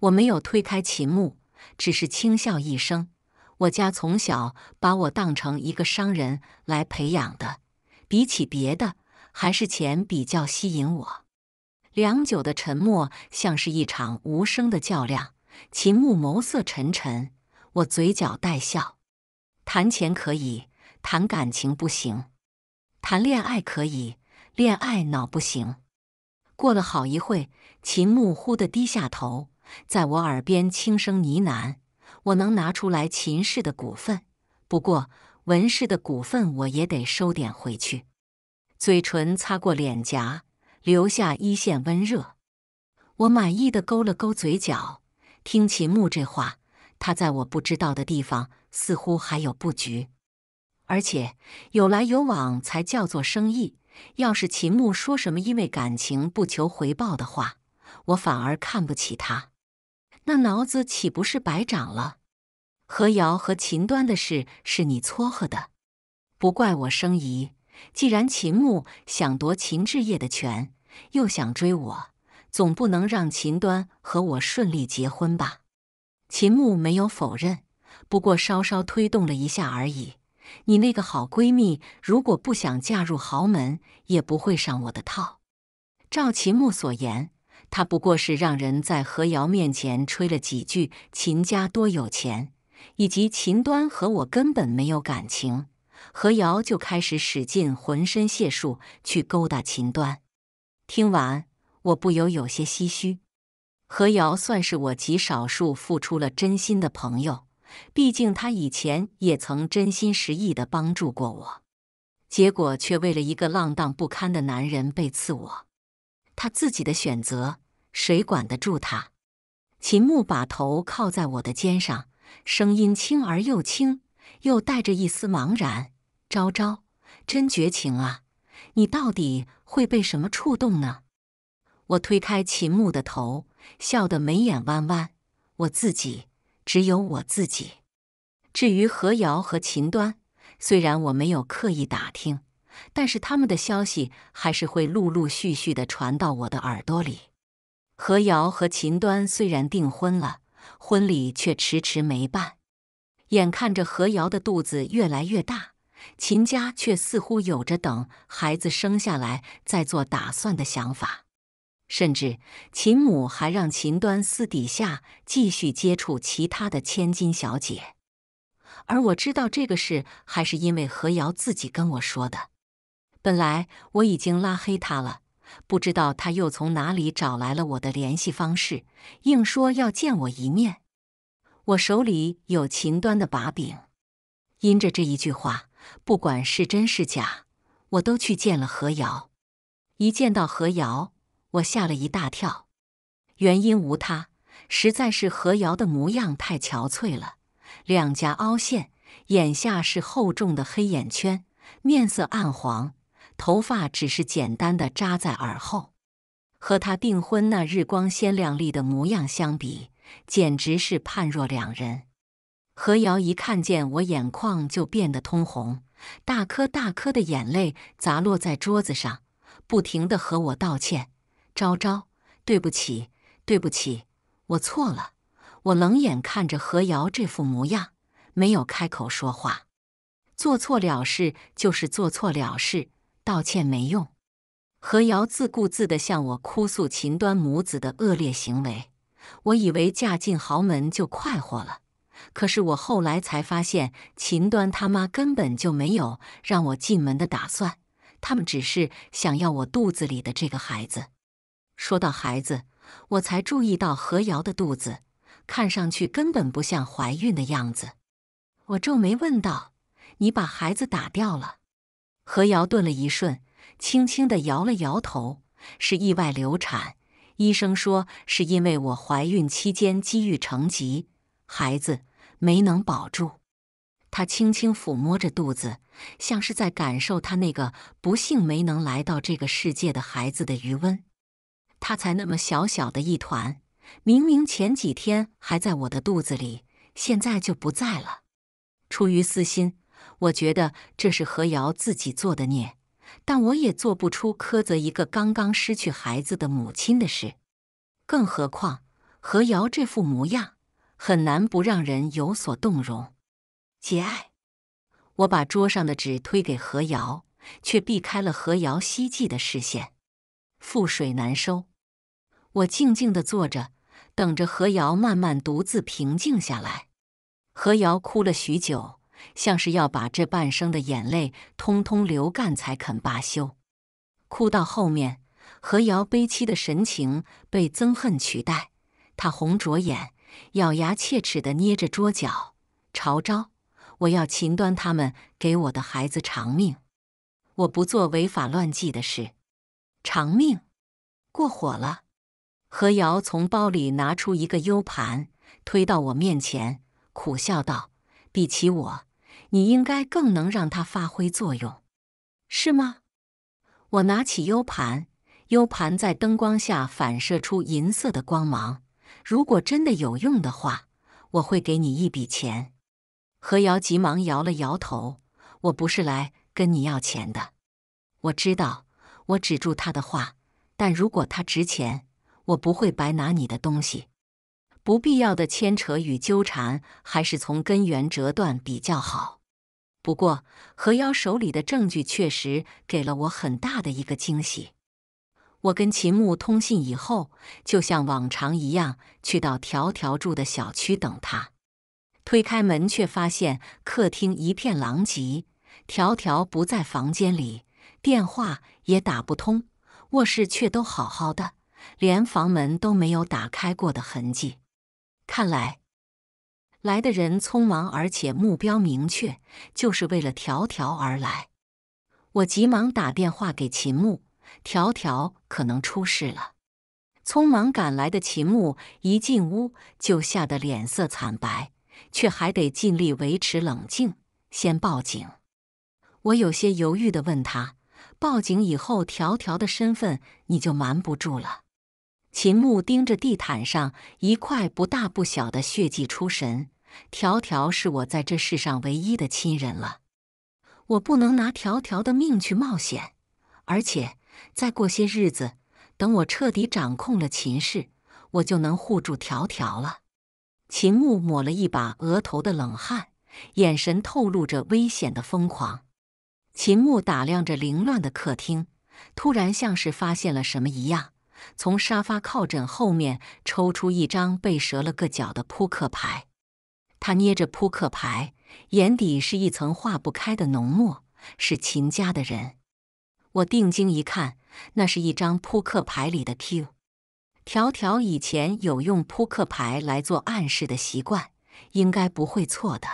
我没有推开秦牧，只是轻笑一声。我家从小把我当成一个商人来培养的，比起别的，还是钱比较吸引我。良久的沉默，像是一场无声的较量。秦穆眸色沉沉，我嘴角带笑。谈钱可以，谈感情不行；谈恋爱可以，恋爱脑不行。过了好一会，秦穆忽地低下头，在我耳边轻声呢喃。我能拿出来秦氏的股份，不过文氏的股份我也得收点回去。嘴唇擦过脸颊，留下一线温热。我满意的勾了勾嘴角。听秦牧这话，他在我不知道的地方似乎还有布局。而且有来有往才叫做生意。要是秦牧说什么因为感情不求回报的话，我反而看不起他。那脑子岂不是白长了？何瑶和秦端的事是你撮合的，不怪我生疑。既然秦牧想夺秦志业的权，又想追我，总不能让秦端和我顺利结婚吧？秦牧没有否认，不过稍稍推动了一下而已。你那个好闺蜜如果不想嫁入豪门，也不会上我的套。照秦牧所言。他不过是让人在何瑶面前吹了几句秦家多有钱，以及秦端和我根本没有感情，何瑶就开始使尽浑身解数去勾搭秦端。听完，我不由有些唏嘘。何瑶算是我极少数付出了真心的朋友，毕竟他以前也曾真心实意的帮助过我，结果却为了一个浪荡不堪的男人背刺我。他自己的选择，谁管得住他？秦牧把头靠在我的肩上，声音轻而又轻，又带着一丝茫然。昭昭，真绝情啊！你到底会被什么触动呢？我推开秦牧的头，笑得眉眼弯弯。我自己，只有我自己。至于何瑶和秦端，虽然我没有刻意打听。但是他们的消息还是会陆陆续续的传到我的耳朵里。何瑶和秦端虽然订婚了，婚礼却迟迟没办。眼看着何瑶的肚子越来越大，秦家却似乎有着等孩子生下来再做打算的想法。甚至秦母还让秦端私底下继续接触其他的千金小姐。而我知道这个事，还是因为何瑶自己跟我说的。本来我已经拉黑他了，不知道他又从哪里找来了我的联系方式，硬说要见我一面。我手里有秦端的把柄，因着这一句话，不管是真是假，我都去见了何瑶。一见到何瑶，我吓了一大跳。原因无他，实在是何瑶的模样太憔悴了，两颊凹陷，眼下是厚重的黑眼圈，面色暗黄。头发只是简单的扎在耳后，和他订婚那日光鲜亮丽的模样相比，简直是判若两人。何瑶一看见我，眼眶就变得通红，大颗大颗的眼泪砸落在桌子上，不停地和我道歉：“昭昭，对不起，对不起，我错了。”我冷眼看着何瑶这副模样，没有开口说话。做错了事就是做错了事。道歉没用，何瑶自顾自地向我哭诉秦端母子的恶劣行为。我以为嫁进豪门就快活了，可是我后来才发现，秦端他妈根本就没有让我进门的打算，他们只是想要我肚子里的这个孩子。说到孩子，我才注意到何瑶的肚子看上去根本不像怀孕的样子。我皱眉问道：“你把孩子打掉了？”何瑶顿了一瞬，轻轻地摇了摇头：“是意外流产。医生说，是因为我怀孕期间积郁成疾，孩子没能保住。”她轻轻抚摸着肚子，像是在感受她那个不幸没能来到这个世界的孩子的余温。他才那么小小的一团，明明前几天还在我的肚子里，现在就不在了。出于私心。我觉得这是何瑶自己做的孽，但我也做不出苛责一个刚刚失去孩子的母亲的事。更何况何瑶这副模样，很难不让人有所动容。节哀。我把桌上的纸推给何瑶，却避开了何瑶希冀的视线。覆水难收。我静静的坐着，等着何瑶慢慢独自平静下来。何瑶哭了许久。像是要把这半生的眼泪通通流干才肯罢休。哭到后面，何瑶悲戚的神情被憎恨取代，她红着眼，咬牙切齿地捏着桌角，朝昭：“我要秦端他们给我的孩子偿命！我不做违法乱纪的事，偿命，过火了。”何瑶从包里拿出一个 U 盘，推到我面前，苦笑道：“比起我。”你应该更能让它发挥作用，是吗？我拿起 U 盘，U 盘在灯光下反射出银色的光芒。如果真的有用的话，我会给你一笔钱。何瑶急忙摇了摇头：“我不是来跟你要钱的。我知道，我止住他的话。但如果它值钱，我不会白拿你的东西。”不必要的牵扯与纠缠，还是从根源折断比较好。不过，何妖手里的证据确实给了我很大的一个惊喜。我跟秦牧通信以后，就像往常一样去到条条住的小区等他。推开门，却发现客厅一片狼藉，条条不在房间里，电话也打不通，卧室却都好好的，连房门都没有打开过的痕迹。看来，来的人匆忙，而且目标明确，就是为了条条而来。我急忙打电话给秦牧，条条可能出事了。匆忙赶来的秦牧一进屋就吓得脸色惨白，却还得尽力维持冷静，先报警。我有些犹豫的问他：“报警以后，条条的身份你就瞒不住了。”秦牧盯着地毯上一块不大不小的血迹出神。条条是我在这世上唯一的亲人了，我不能拿条条的命去冒险。而且再过些日子，等我彻底掌控了秦氏，我就能护住条条了。秦牧抹了一把额头的冷汗，眼神透露着危险的疯狂。秦牧打量着凌乱的客厅，突然像是发现了什么一样。从沙发靠枕后面抽出一张被折了个角的扑克牌，他捏着扑克牌，眼底是一层化不开的浓墨，是秦家的人。我定睛一看，那是一张扑克牌里的 Q。条条以前有用扑克牌来做暗示的习惯，应该不会错的。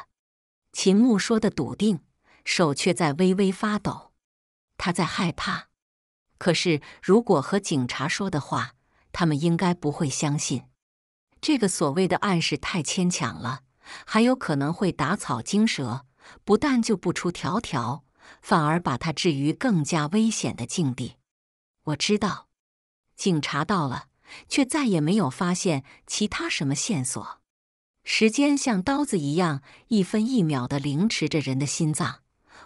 秦牧说的笃定，手却在微微发抖，他在害怕。可是，如果和警察说的话，他们应该不会相信这个所谓的暗示太牵强了，还有可能会打草惊蛇，不但救不出条条，反而把他置于更加危险的境地。我知道，警察到了，却再也没有发现其他什么线索。时间像刀子一样，一分一秒的凌迟着人的心脏。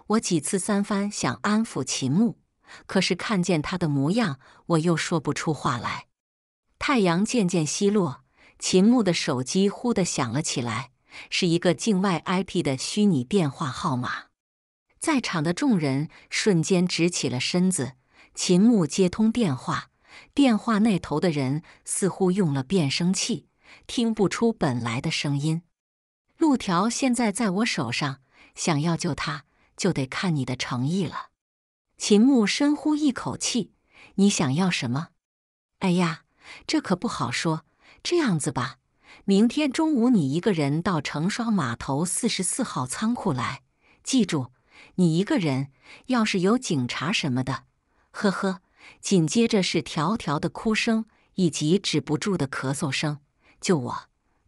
我几次三番想安抚秦牧。可是看见他的模样，我又说不出话来。太阳渐渐西落，秦牧的手机忽的响了起来，是一个境外 IP 的虚拟电话号码。在场的众人瞬间直起了身子。秦牧接通电话，电话那头的人似乎用了变声器，听不出本来的声音。陆条现在在我手上，想要救他，就得看你的诚意了。秦牧深呼一口气：“你想要什么？”哎呀，这可不好说。这样子吧，明天中午你一个人到成双码头四十四号仓库来。记住，你一个人。要是有警察什么的，呵呵。紧接着是条条的哭声以及止不住的咳嗽声。救我！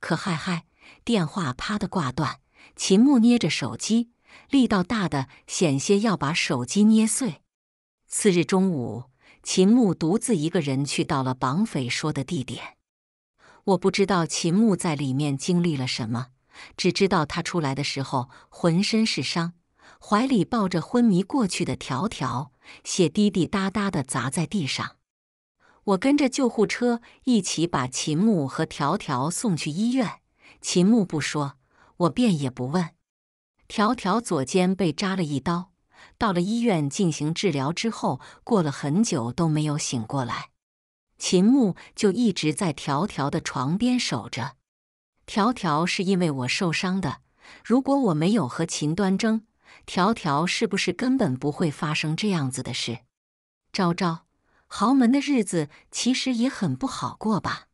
可嗨嗨！电话啪的挂断。秦牧捏着手机。力道大的险些要把手机捏碎。次日中午，秦牧独自一个人去到了绑匪说的地点。我不知道秦牧在里面经历了什么，只知道他出来的时候浑身是伤，怀里抱着昏迷过去的条条，血滴滴答答的砸在地上。我跟着救护车一起把秦牧和条条送去医院。秦牧不说，我便也不问。条条左肩被扎了一刀，到了医院进行治疗之后，过了很久都没有醒过来。秦牧就一直在条条的床边守着。条条是因为我受伤的，如果我没有和秦端争，条条是不是根本不会发生这样子的事？昭昭，豪门的日子其实也很不好过吧？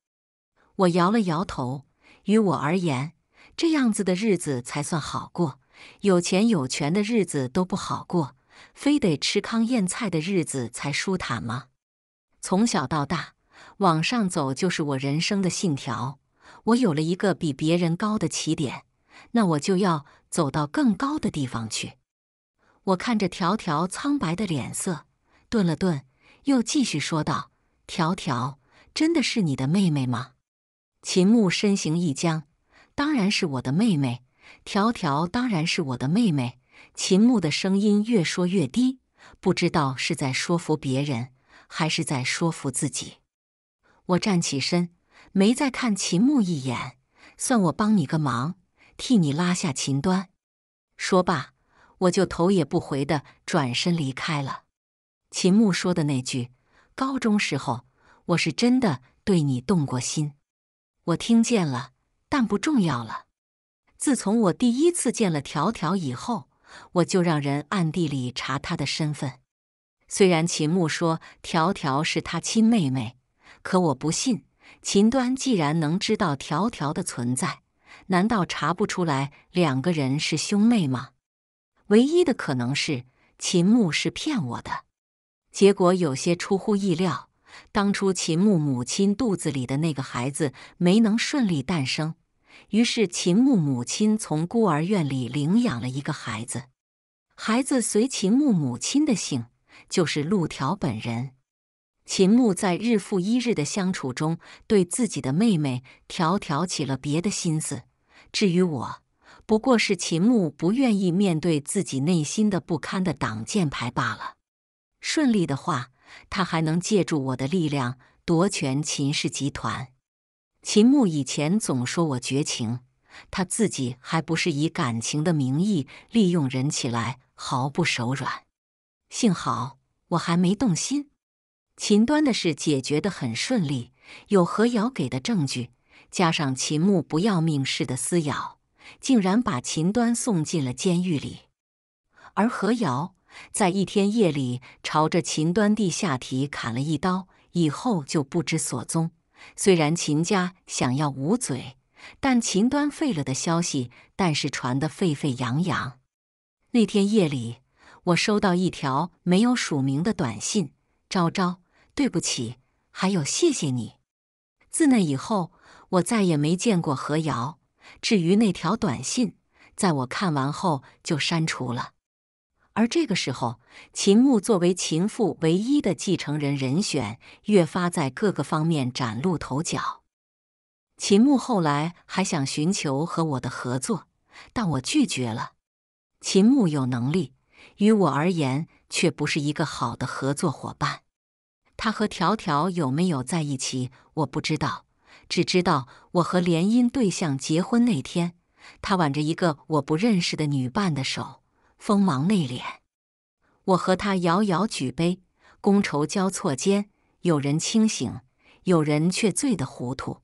我摇了摇头，于我而言，这样子的日子才算好过。有钱有权的日子都不好过，非得吃糠咽菜的日子才舒坦吗？从小到大，往上走就是我人生的信条。我有了一个比别人高的起点，那我就要走到更高的地方去。我看着条条苍白的脸色，顿了顿，又继续说道：“条条真的是你的妹妹吗？”秦牧身形一僵，“当然是我的妹妹。”条条当然是我的妹妹。秦牧的声音越说越低，不知道是在说服别人，还是在说服自己。我站起身，没再看秦牧一眼。算我帮你个忙，替你拉下秦端。说罢，我就头也不回的转身离开了。秦牧说的那句：“高中时候，我是真的对你动过心。”我听见了，但不重要了。自从我第一次见了条条以后，我就让人暗地里查她的身份。虽然秦牧说条条是他亲妹妹，可我不信。秦端既然能知道条条的存在，难道查不出来两个人是兄妹吗？唯一的可能是秦牧是骗我的。结果有些出乎意料，当初秦牧母亲肚子里的那个孩子没能顺利诞生。于是，秦牧母亲从孤儿院里领养了一个孩子，孩子随秦牧母亲的姓，就是陆条本人。秦牧在日复一日的相处中，对自己的妹妹条条起了别的心思。至于我，不过是秦牧不愿意面对自己内心的不堪的挡箭牌罢了。顺利的话，他还能借助我的力量夺权秦氏集团。秦牧以前总说我绝情，他自己还不是以感情的名义利用人起来毫不手软。幸好我还没动心。秦端的事解决的很顺利，有何瑶给的证据，加上秦牧不要命似的撕咬，竟然把秦端送进了监狱里。而何瑶在一天夜里朝着秦端地下体砍了一刀以后就不知所踪。虽然秦家想要捂嘴，但秦端废了的消息，但是传得沸沸扬扬。那天夜里，我收到一条没有署名的短信：“昭昭，对不起，还有谢谢你。”自那以后，我再也没见过何瑶。至于那条短信，在我看完后就删除了。而这个时候，秦牧作为秦父唯一的继承人人选，越发在各个方面崭露头角。秦牧后来还想寻求和我的合作，但我拒绝了。秦牧有能力，于我而言却不是一个好的合作伙伴。他和条条有没有在一起，我不知道。只知道我和联姻对象结婚那天，他挽着一个我不认识的女伴的手。锋芒内敛，我和他遥遥举杯，觥筹交错间，有人清醒，有人却醉得糊涂。